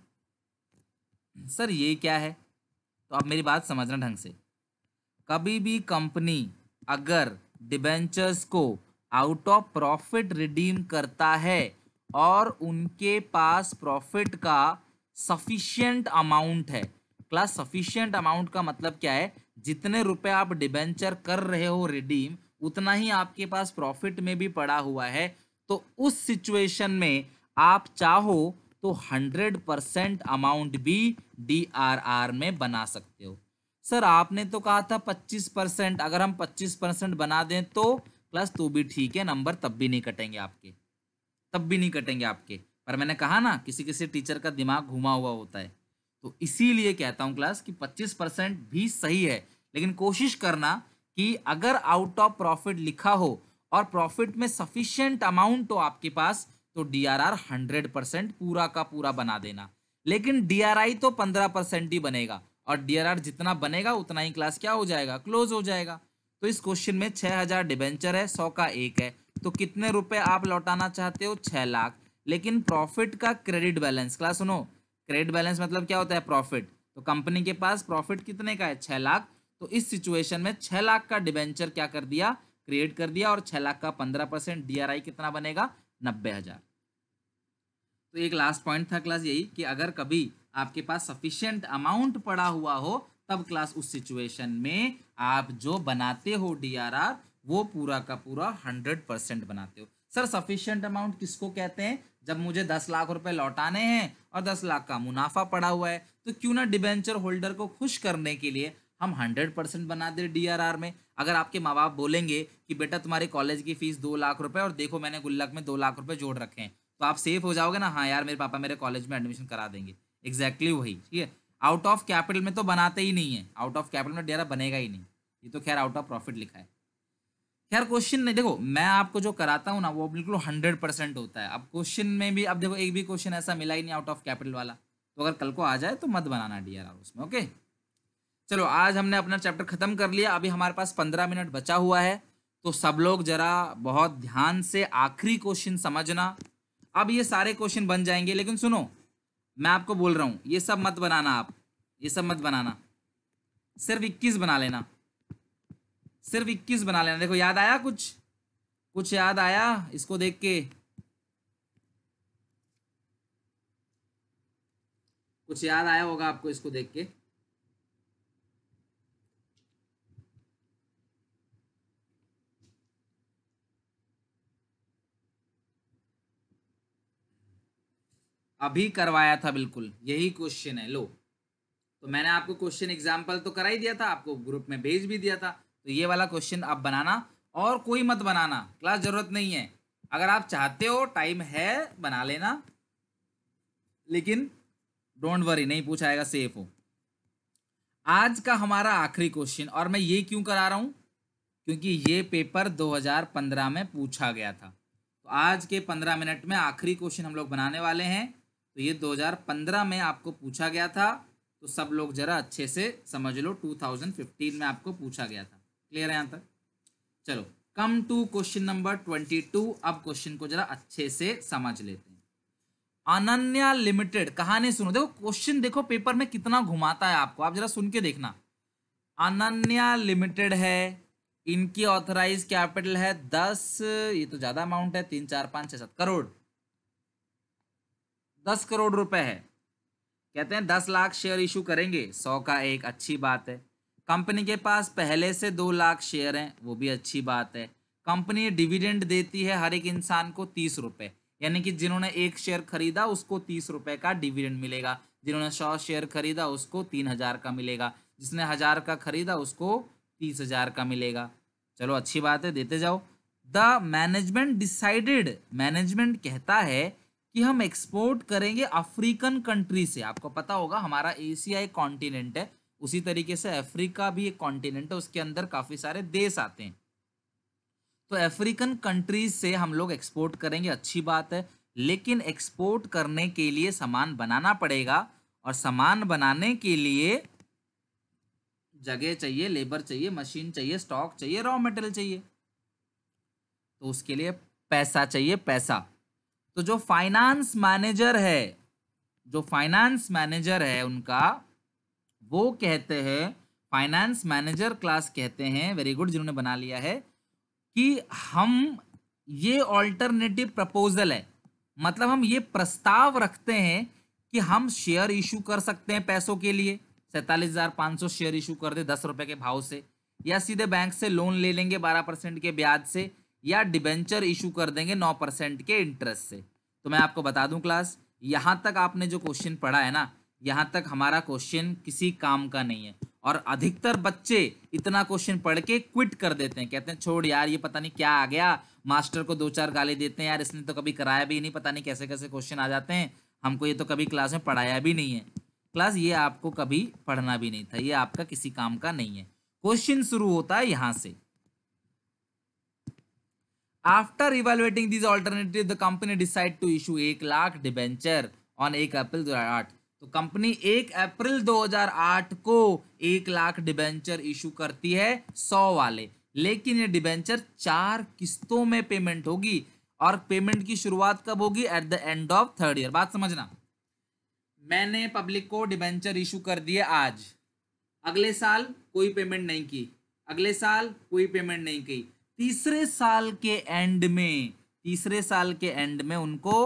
सर ये क्या है तो आप मेरी बात समझना ढंग से कभी भी कंपनी अगर डिबेंचर्स को आउट ऑफ प्रॉफिट रिडीम करता है और उनके पास प्रॉफिट का सफिशियंट अमाउंट है क्लास सफिशियंट अमाउंट का मतलब क्या है जितने रुपए आप डिबेंचर कर रहे हो रिडीम उतना ही आपके पास प्रॉफिट में भी पड़ा हुआ है तो उस सिचुएशन में आप चाहो तो हंड्रेड परसेंट अमाउंट भी डी आर आर में बना सकते हो सर आपने तो कहा था पच्चीस परसेंट अगर हम पच्चीस परसेंट बना दें तो प्लस तो भी ठीक है नंबर तब भी नहीं कटेंगे आपके तब भी नहीं कटेंगे आपके पर मैंने कहा ना किसी किसी टीचर का दिमाग घुमा हुआ होता है तो इसीलिए कहता हूँ क्लास कि 25 परसेंट भी सही है लेकिन कोशिश करना कि अगर आउट ऑफ प्रॉफिट लिखा हो और प्रॉफिट में सफिशियंट अमाउंट हो आपके पास तो D R R hundred percent पूरा का पूरा बना देना लेकिन डी आर आई तो पंद्रह परसेंट ही बनेगा और डी आर आर जितना बनेगा उतना ही क्लास क्या हो जाएगा क्लोज हो जाएगा तो इस क्वेश्चन में छः हज़ार डिबेंचर है सौ का एक है तो कितने रुपए आप लौटाना चाहते हो छः लाख लेकिन प्रॉफिट का क्रेडिट बैलेंस क्लास सुनो क्रेडिट बैलेंस मतलब क्या होता है प्रॉफिट तो कंपनी के पास प्रॉफिट कितने का है छः लाख तो इस सिचुएशन में छः लाख का डिबेंचर क्या कर दिया क्रिएट कर दिया और छः लाख का पंद्रह परसेंट डी कितना बनेगा नब्बे हज़ार तो एक लास्ट पॉइंट था क्लास यही कि अगर कभी आपके पास सफिशियंट अमाउंट पड़ा हुआ हो तब क्लास उस सिचुएशन में आप जो बनाते हो डी वो पूरा का पूरा हंड्रेड परसेंट बनाते हो सर सफिशियंट अमाउंट किसको कहते हैं जब मुझे दस लाख रुपए लौटाने हैं और दस लाख का मुनाफा पड़ा हुआ है तो क्यों ना डिबेंचर होल्डर को खुश करने के लिए हम हंड्रेड परसेंट बना दे आर में अगर आपके माँ बाप बोलेंगे कि बेटा तुम्हारे कॉलेज की फीस दो लाख रुपए और देखो मैंने गुल्लक में दो लाख रुपये जोड़ रखे हैं तो आप सेफ हो जाओगे ना हाँ यार मेरे पापा मेरे कॉलेज में एडमिशन करा देंगे एग्जैक्टली exactly वही ठीक है आउट ऑफ कैपिटल में तो बनाते ही नहीं है आउट ऑफ कैपिटल में डेरा बनेगा ही नहीं ये तो खैर आउट ऑफ प्रॉफिट लिखा है यार क्वेश्चन नहीं देखो मैं आपको जो कराता हूँ ना वो बिल्कुल हंड्रेड परसेंट होता है अब क्वेश्चन में भी अब देखो एक भी क्वेश्चन ऐसा मिला ही नहीं आउट ऑफ कैपिटल वाला तो अगर कल को आ जाए तो मत बनाना डी उसमें ओके चलो आज हमने अपना चैप्टर खत्म कर लिया अभी हमारे पास पंद्रह मिनट बचा हुआ है तो सब लोग जरा बहुत ध्यान से आखिरी क्वेश्चन समझना अब ये सारे क्वेश्चन बन जाएंगे लेकिन सुनो मैं आपको बोल रहा हूँ ये सब मत बनाना आप ये सब मत बनाना सिर्फ इक्कीस बना लेना सिर्फ इक्कीस बना लेना देखो याद आया कुछ कुछ याद आया इसको देख के कुछ याद आया होगा आपको इसको देख के अभी करवाया था बिल्कुल यही क्वेश्चन है लो तो मैंने आपको क्वेश्चन एग्जाम्पल तो करा ही दिया था आपको ग्रुप में भेज भी दिया था तो ये वाला क्वेश्चन आप बनाना और कोई मत बनाना क्लास ज़रूरत नहीं है अगर आप चाहते हो टाइम है बना लेना लेकिन डोंट वरी नहीं पूछाएगा सेफ हो आज का हमारा आखिरी क्वेश्चन और मैं ये क्यों करा रहा हूँ क्योंकि ये पेपर 2015 में पूछा गया था तो आज के 15 मिनट में आखिरी क्वेश्चन हम लोग बनाने वाले हैं तो ये 2015 में आपको पूछा गया था तो सब लोग ज़रा अच्छे से समझ लो 2015 में आपको पूछा गया था क्लियर है यहां तक चलो come to question number twenty two अब क्वेश्चन को जरा अच्छे से समझ लेते हैं अनन्या लिमिटेड कहानी सुनो देखो क्वेश्चन देखो पेपर में कितना घुमाता है आपको आप जरा सुन के देखना अनन्या लिमिटेड है इनकी ऑथराइज कैपिटल है दस ये तो ज्यादा अमाउंट है तीन चार पांच छह सात करोड़ दस करोड़ रुपए है कहते हैं दस लाख शेयर इशू करेंगे सौ का एक अच्छी बात है कंपनी के पास पहले से दो लाख शेयर हैं वो भी अच्छी बात है कंपनी डिविडेंड देती है हर एक इंसान को तीस रुपये यानी कि जिन्होंने एक शेयर खरीदा उसको तीस रुपये का डिविडेंड मिलेगा जिन्होंने सौ शेयर खरीदा उसको तीन हज़ार का मिलेगा जिसने हज़ार का खरीदा उसको तीस हज़ार का मिलेगा चलो अच्छी बात है देते जाओ द मैनेजमेंट डिसाइडेड मैनेजमेंट कहता है कि हम एक्सपोर्ट करेंगे अफ्रीकन कंट्री से आपको पता होगा हमारा एशियाई कॉन्टिनेंट है उसी तरीके से अफ्रीका भी एक कॉन्टिनेंट है उसके अंदर काफ़ी सारे देश आते हैं तो अफ्रीकन कंट्रीज से हम लोग एक्सपोर्ट करेंगे अच्छी बात है लेकिन एक्सपोर्ट करने के लिए सामान बनाना पड़ेगा और सामान बनाने के लिए जगह चाहिए लेबर चाहिए मशीन चाहिए स्टॉक चाहिए रॉ मटेरियल चाहिए तो उसके लिए पैसा चाहिए पैसा तो जो फाइनेंस मैनेजर है जो फाइनेंस मैनेजर है उनका वो कहते हैं फाइनेंस मैनेजर क्लास कहते हैं वेरी गुड जिन्होंने बना लिया है कि हम ये ऑल्टरनेटिव प्रपोजल है मतलब हम ये प्रस्ताव रखते हैं कि हम शेयर इशू कर सकते हैं पैसों के लिए सैंतालीस हज़ार पाँच सौ शेयर इशू कर दे दस रुपये के भाव से या सीधे बैंक से लोन ले लेंगे बारह परसेंट के ब्याज से या डिबेंचर इशू कर देंगे नौ परसेंट के इंटरेस्ट से तो मैं आपको बता दूं क्लास यहाँ तक आपने जो क्वेश्चन पढ़ा है ना यहाँ तक हमारा क्वेश्चन किसी काम का नहीं है और अधिकतर बच्चे इतना क्वेश्चन पढ़ के क्विट कर देते हैं कहते हैं छोड़ यार ये पता नहीं क्या आ गया मास्टर को दो चार गाली देते हैं यार इसने तो कभी कराया भी नहीं पता नहीं कैसे कैसे क्वेश्चन आ जाते हैं हमको ये तो कभी क्लास में पढ़ाया भी नहीं है क्लास ये आपको कभी पढ़ना भी नहीं था ये आपका किसी काम का नहीं है क्वेश्चन शुरू होता है यहाँ से after evaluating this alternative the company decide to issue एक लाख डिबेंचर ऑन एक अप्रैल दो हज़ार आठ तो कंपनी एक अप्रैल 2008 को एक लाख डिबेंचर इशू करती है सौ वाले लेकिन ये डिबेंचर चार किस्तों में पेमेंट होगी और पेमेंट की शुरुआत कब होगी at the end of third year बात समझना मैंने पब्लिक को डिबेंचर इशू कर दिए आज अगले साल कोई पेमेंट नहीं की अगले साल कोई पेमेंट नहीं की तीसरे साल के एंड में तीसरे साल के एंड में उनको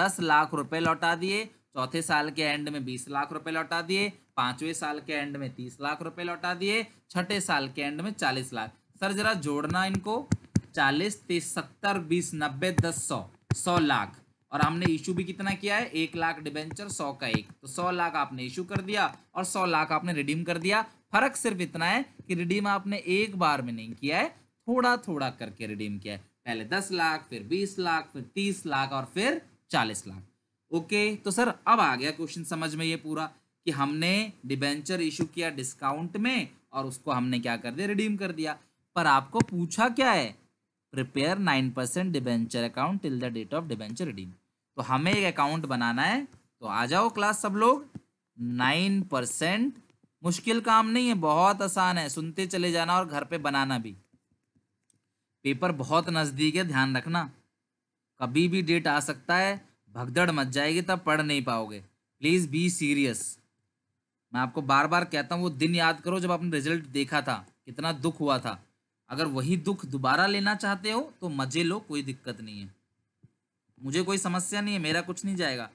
दस लाख रुपए लौटा दिए चौथे साल के एंड में बीस लाख रुपए लौटा दिए पांचवें साल के एंड में तीस लाख रुपए लौटा दिए छठे साल के एंड में चालीस लाख सर जरा जोड़ना इनको चालीस तीस सत्तर बीस नब्बे दस सौ सौ लाख और हमने इशू भी कितना किया है एक लाख डिबेंचर सौ का एक तो सौ लाख आपने इशू कर दिया और सौ लाख आपने रिडीम कर दिया फर्क सिर्फ इतना है कि रिडीम आपने एक बार में नहीं किया है थोड़ा थोड़ा करके रिडीम किया है पहले दस लाख फिर बीस लाख फिर तीस लाख और फिर चालीस लाख ओके तो सर अब आ गया क्वेश्चन समझ में ये पूरा कि हमने डिबेंचर इशू किया डिस्काउंट में और उसको हमने क्या कर दिया रिडीम कर दिया पर आपको पूछा क्या है prepare nine percent debenture account till the date of debenture redeem तो हमें एक अकाउंट बनाना है तो आ जाओ क्लास सब लोग नाइन परसेंट मुश्किल काम नहीं है बहुत आसान है सुनते चले जाना और घर पे बनाना भी पेपर बहुत नज़दीक है ध्यान रखना कभी भी डेट आ सकता है भगदड़ मच जाएगी तब पढ़ नहीं पाओगे प्लीज़ बी सीरियस मैं आपको बार बार कहता हूँ वो दिन याद करो जब आपने रिजल्ट देखा था कितना दुख हुआ था अगर वही दुख दोबारा लेना चाहते हो तो मज़े लो कोई दिक्कत नहीं है मुझे कोई समस्या नहीं है मेरा कुछ नहीं जाएगा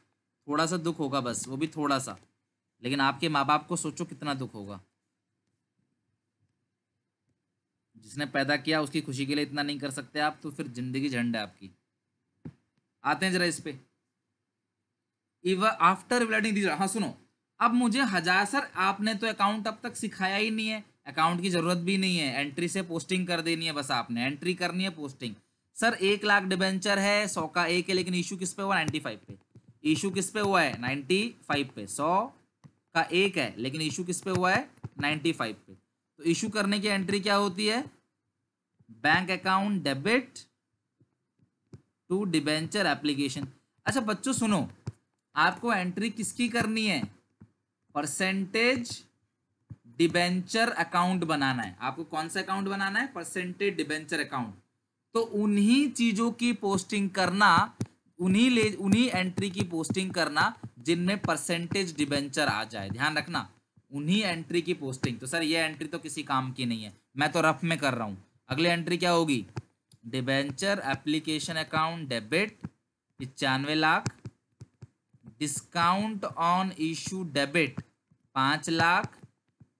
थोड़ा सा दुख होगा बस वो भी थोड़ा सा लेकिन आपके माँ बाप को सोचो कितना दुख होगा जिसने पैदा किया उसकी खुशी के लिए इतना नहीं कर सकते आप तो फिर ज़िंदगी झंड है आपकी आते हैं ज़रा इस पर इव आफ्टर विलाइटिंग दीज हाँ सुनो अब मुझे हजार सर आपने तो अकाउंट अब तक सिखाया ही नहीं है अकाउंट की ज़रूरत भी नहीं है एंट्री से पोस्टिंग कर देनी है बस आपने एंट्री करनी है पोस्टिंग सर एक लाख डिबेंचर है सौ का एक है लेकिन इशू किस पे हुआ नाइन्टी फाइव पे इशू किस पे हुआ है नाइन्टी फाइव पे सौ का एक है लेकिन इशू किस पे हुआ है नाइन्टी फाइव पे तो इशू करने की एंट्री क्या होती है bank account debit to debenture application अच्छा बच्चों सुनो आपको एंट्री किसकी करनी है परसेंटेज डिबेंचर अकाउंट बनाना है आपको कौन सा अकाउंट बनाना है परसेंटेज डिबेंचर अकाउंट तो उन्हीं चीज़ों की पोस्टिंग करना उन्हीं ले उन्हीं एंट्री की पोस्टिंग करना जिनमें परसेंटेज डिबेंचर आ जाए ध्यान रखना उन्हीं एंट्री की पोस्टिंग तो सर ये एंट्री तो किसी काम की नहीं है मैं तो रफ में कर रहा हूं अगली एंट्री क्या होगी डिबेंचर एप्लीकेशन अकाउंट डेबिट पचानवे lakh discount on issue debit पाँच lakh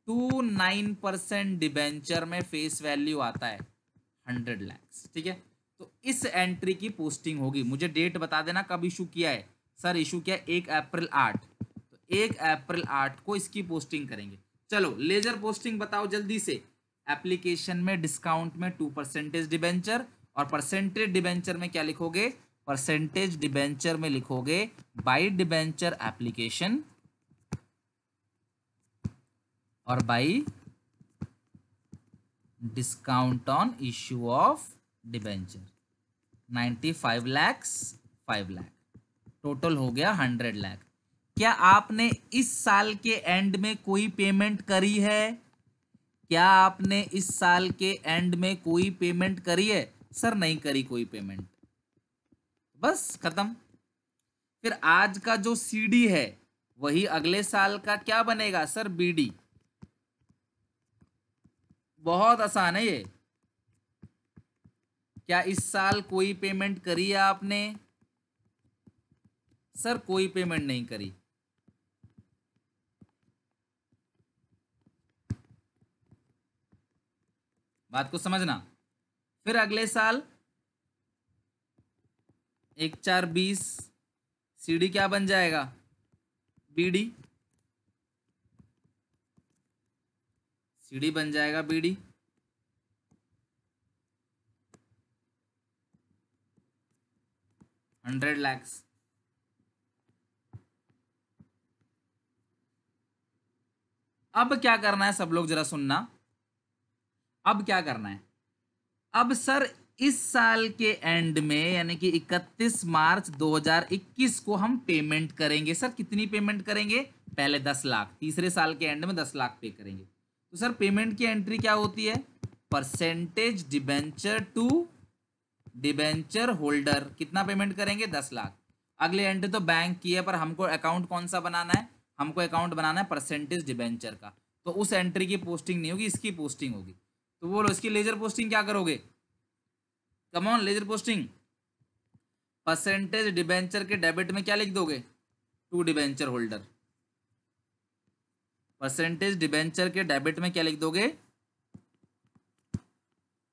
to nine percent debenture में फेस वैल्यू आता है हंड्रेड लैक्स ठीक है तो इस एंट्री की पोस्टिंग होगी मुझे डेट बता देना कब इशू किया है सर इशू किया एक अप्रैल आठ तो एक अप्रैल आठ को इसकी पोस्टिंग करेंगे चलो लेजर पोस्टिंग बताओ जल्दी से एप्लीकेशन में डिस्काउंट में टू परसेंटेज डिबेंचर और परसेंटेज डिबेंचर में क्या लिखोगे परसेंटेज डिबेंचर में लिखोगे बाई डिबेंचर एप्लीकेशन और by discount on issue of debenture 95 lakhs 5 lakh total हो गया 100 लाख क्या आपने इस साल के एंड में कोई पेमेंट करी है क्या आपने इस साल के एंड में कोई पेमेंट करी है सर नहीं करी कोई पेमेंट बस खत्म फिर आज का जो सीडी है वही अगले साल का क्या बनेगा सर बीडी बहुत आसान है ये क्या इस साल कोई पेमेंट करी है आपने सर कोई पेमेंट नहीं करी बात को समझना फिर अगले साल एक चार बीस सी डी क्या बन जाएगा बी डी सी डी बन जाएगा बी डी हंड्रेड लैक्स अब क्या करना है सब लोग जरा सुनना अब क्या करना है अब सर इस साल के एंड में यानी कि 31 मार्च 2021 को हम पेमेंट करेंगे सर कितनी पेमेंट करेंगे पहले 10 लाख तीसरे साल के एंड में 10 लाख पे करेंगे तो सर पेमेंट की एंट्री क्या होती है percentage debenture to debenture holder कितना पेमेंट करेंगे 10 लाख अगली एंट्री तो बैंक की है पर हमको अकाउंट कौन सा बनाना है हमको अकाउंट बनाना है परसेंटेज डिबेंचर का तो उस एंट्री की पोस्टिंग नहीं होगी इसकी पोस्टिंग होगी तो बोलो इसकी लेजर पोस्टिंग क्या करोगे come on ledger posting percentage debenture के डेबिट में क्या लिख दोगे to debenture holder percentage debenture के डेबिट में क्या लिख दोगे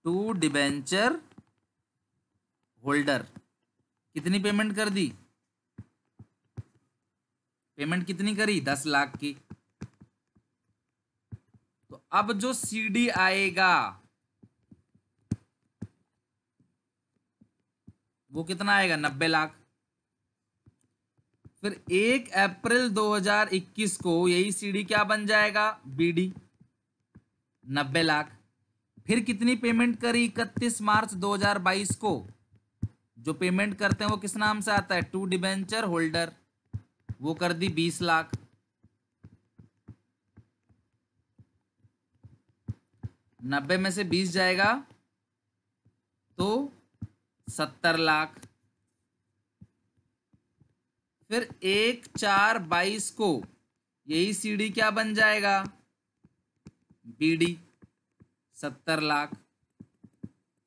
टू डिबेंचर होल्डर कितनी पेमेंट कर दी पेमेंट कितनी करी दस लाख की तो अब जो सीडी आएगा वो कितना आएगा नब्बे लाख फिर एक अप्रैल 2021 को यही सीडी क्या बन जाएगा बीडी नब्बे लाख फिर कितनी पेमेंट करी इकतीस मार्च 2022 को जो पेमेंट करते हैं वो किस नाम से आता है टू डिबेंचर होल्डर वो कर दी बीस लाख नब्बे में से बीस जाएगा तो सत्तर लाख फिर एक चार बाईस को यही सीडी क्या बन जाएगा बीडी सत्तर लाख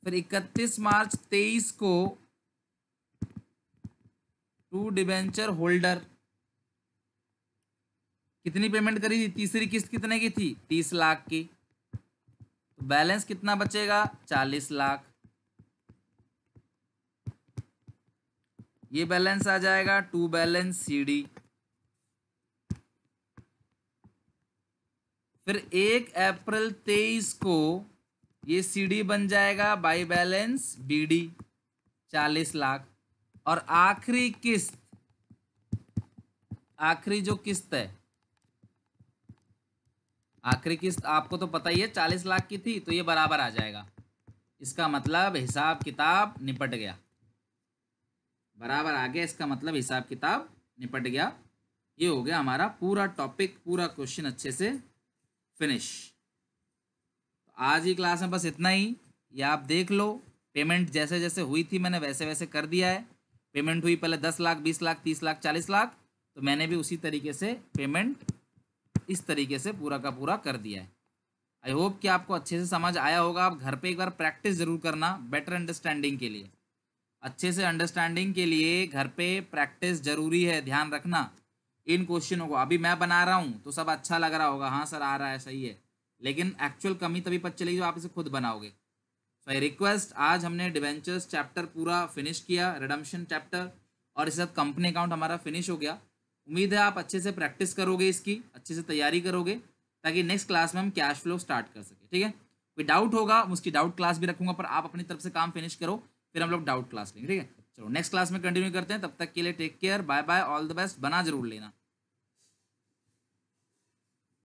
फिर इकतीस मार्च तेईस को टू डिबेंचर होल्डर कितनी पेमेंट करी थी तीसरी किस्त कितने की थी तीस लाख की तो बैलेंस कितना बचेगा चालीस लाख ये बैलेंस आ जाएगा टू बैलेंस सी डी फिर एक अप्रैल तेईस को ये सी डी बन जाएगा बाई बैलेंस बी डी चालीस लाख और आखिरी किस्त आखिरी जो किस्त है आखिरी किस्त आपको तो पता ही है चालीस लाख की थी तो ये बराबर आ जाएगा इसका मतलब हिसाब किताब निपट गया बराबर आ गया इसका मतलब हिसाब किताब निपट गया ये हो गया हमारा पूरा टॉपिक पूरा क्वेश्चन अच्छे से फिनिश तो आज की क्लास में बस इतना ही ये आप देख लो पेमेंट जैसे जैसे हुई थी मैंने वैसे वैसे कर दिया है पेमेंट हुई पहले दस लाख बीस लाख तीस लाख चालीस लाख तो मैंने भी उसी तरीके से पेमेंट इस तरीके से पूरा का पूरा कर दिया है आई होप कि आपको अच्छे से समझ आया होगा आप घर पे एक बार प्रैक्टिस ज़रूर करना बेटर अंडरस्टैंडिंग के लिए अच्छे से अंडरस्टैंडिंग के लिए घर पे प्रैक्टिस जरूरी है ध्यान रखना इन क्वेश्चनों को अभी मैं बना रहा हूँ तो सब अच्छा लग रहा होगा हाँ सर आ रहा है सही है लेकिन एक्चुअल कमी तभी पता चलेगी जो आप इसे खुद बनाओगे सो आई रिक्वेस्ट आज हमने डिवेंचर्स चैप्टर पूरा फिनिश किया रिडम्शन चैप्टर और इसके साथ कंपनी अकाउंट हमारा फिनिश हो गया उम्मीद है आप अच्छे से प्रैक्टिस करोगे इसकी अच्छे से तैयारी करोगे ताकि नेक्स्ट क्लास में हम कैश फ्लो स्टार्ट कर सकें ठीक है कोई डाउट होगा उसकी डाउट क्लास भी रखूंगा पर आप अपनी तरफ से काम फिनिश करो फिर हम लोग डाउट क्लास लेंगे ठीक है चलो नेक्स्ट क्लास में कंटिन्यू करते हैं तब तक के लिए take care bye bye all the best बना जरूर लेना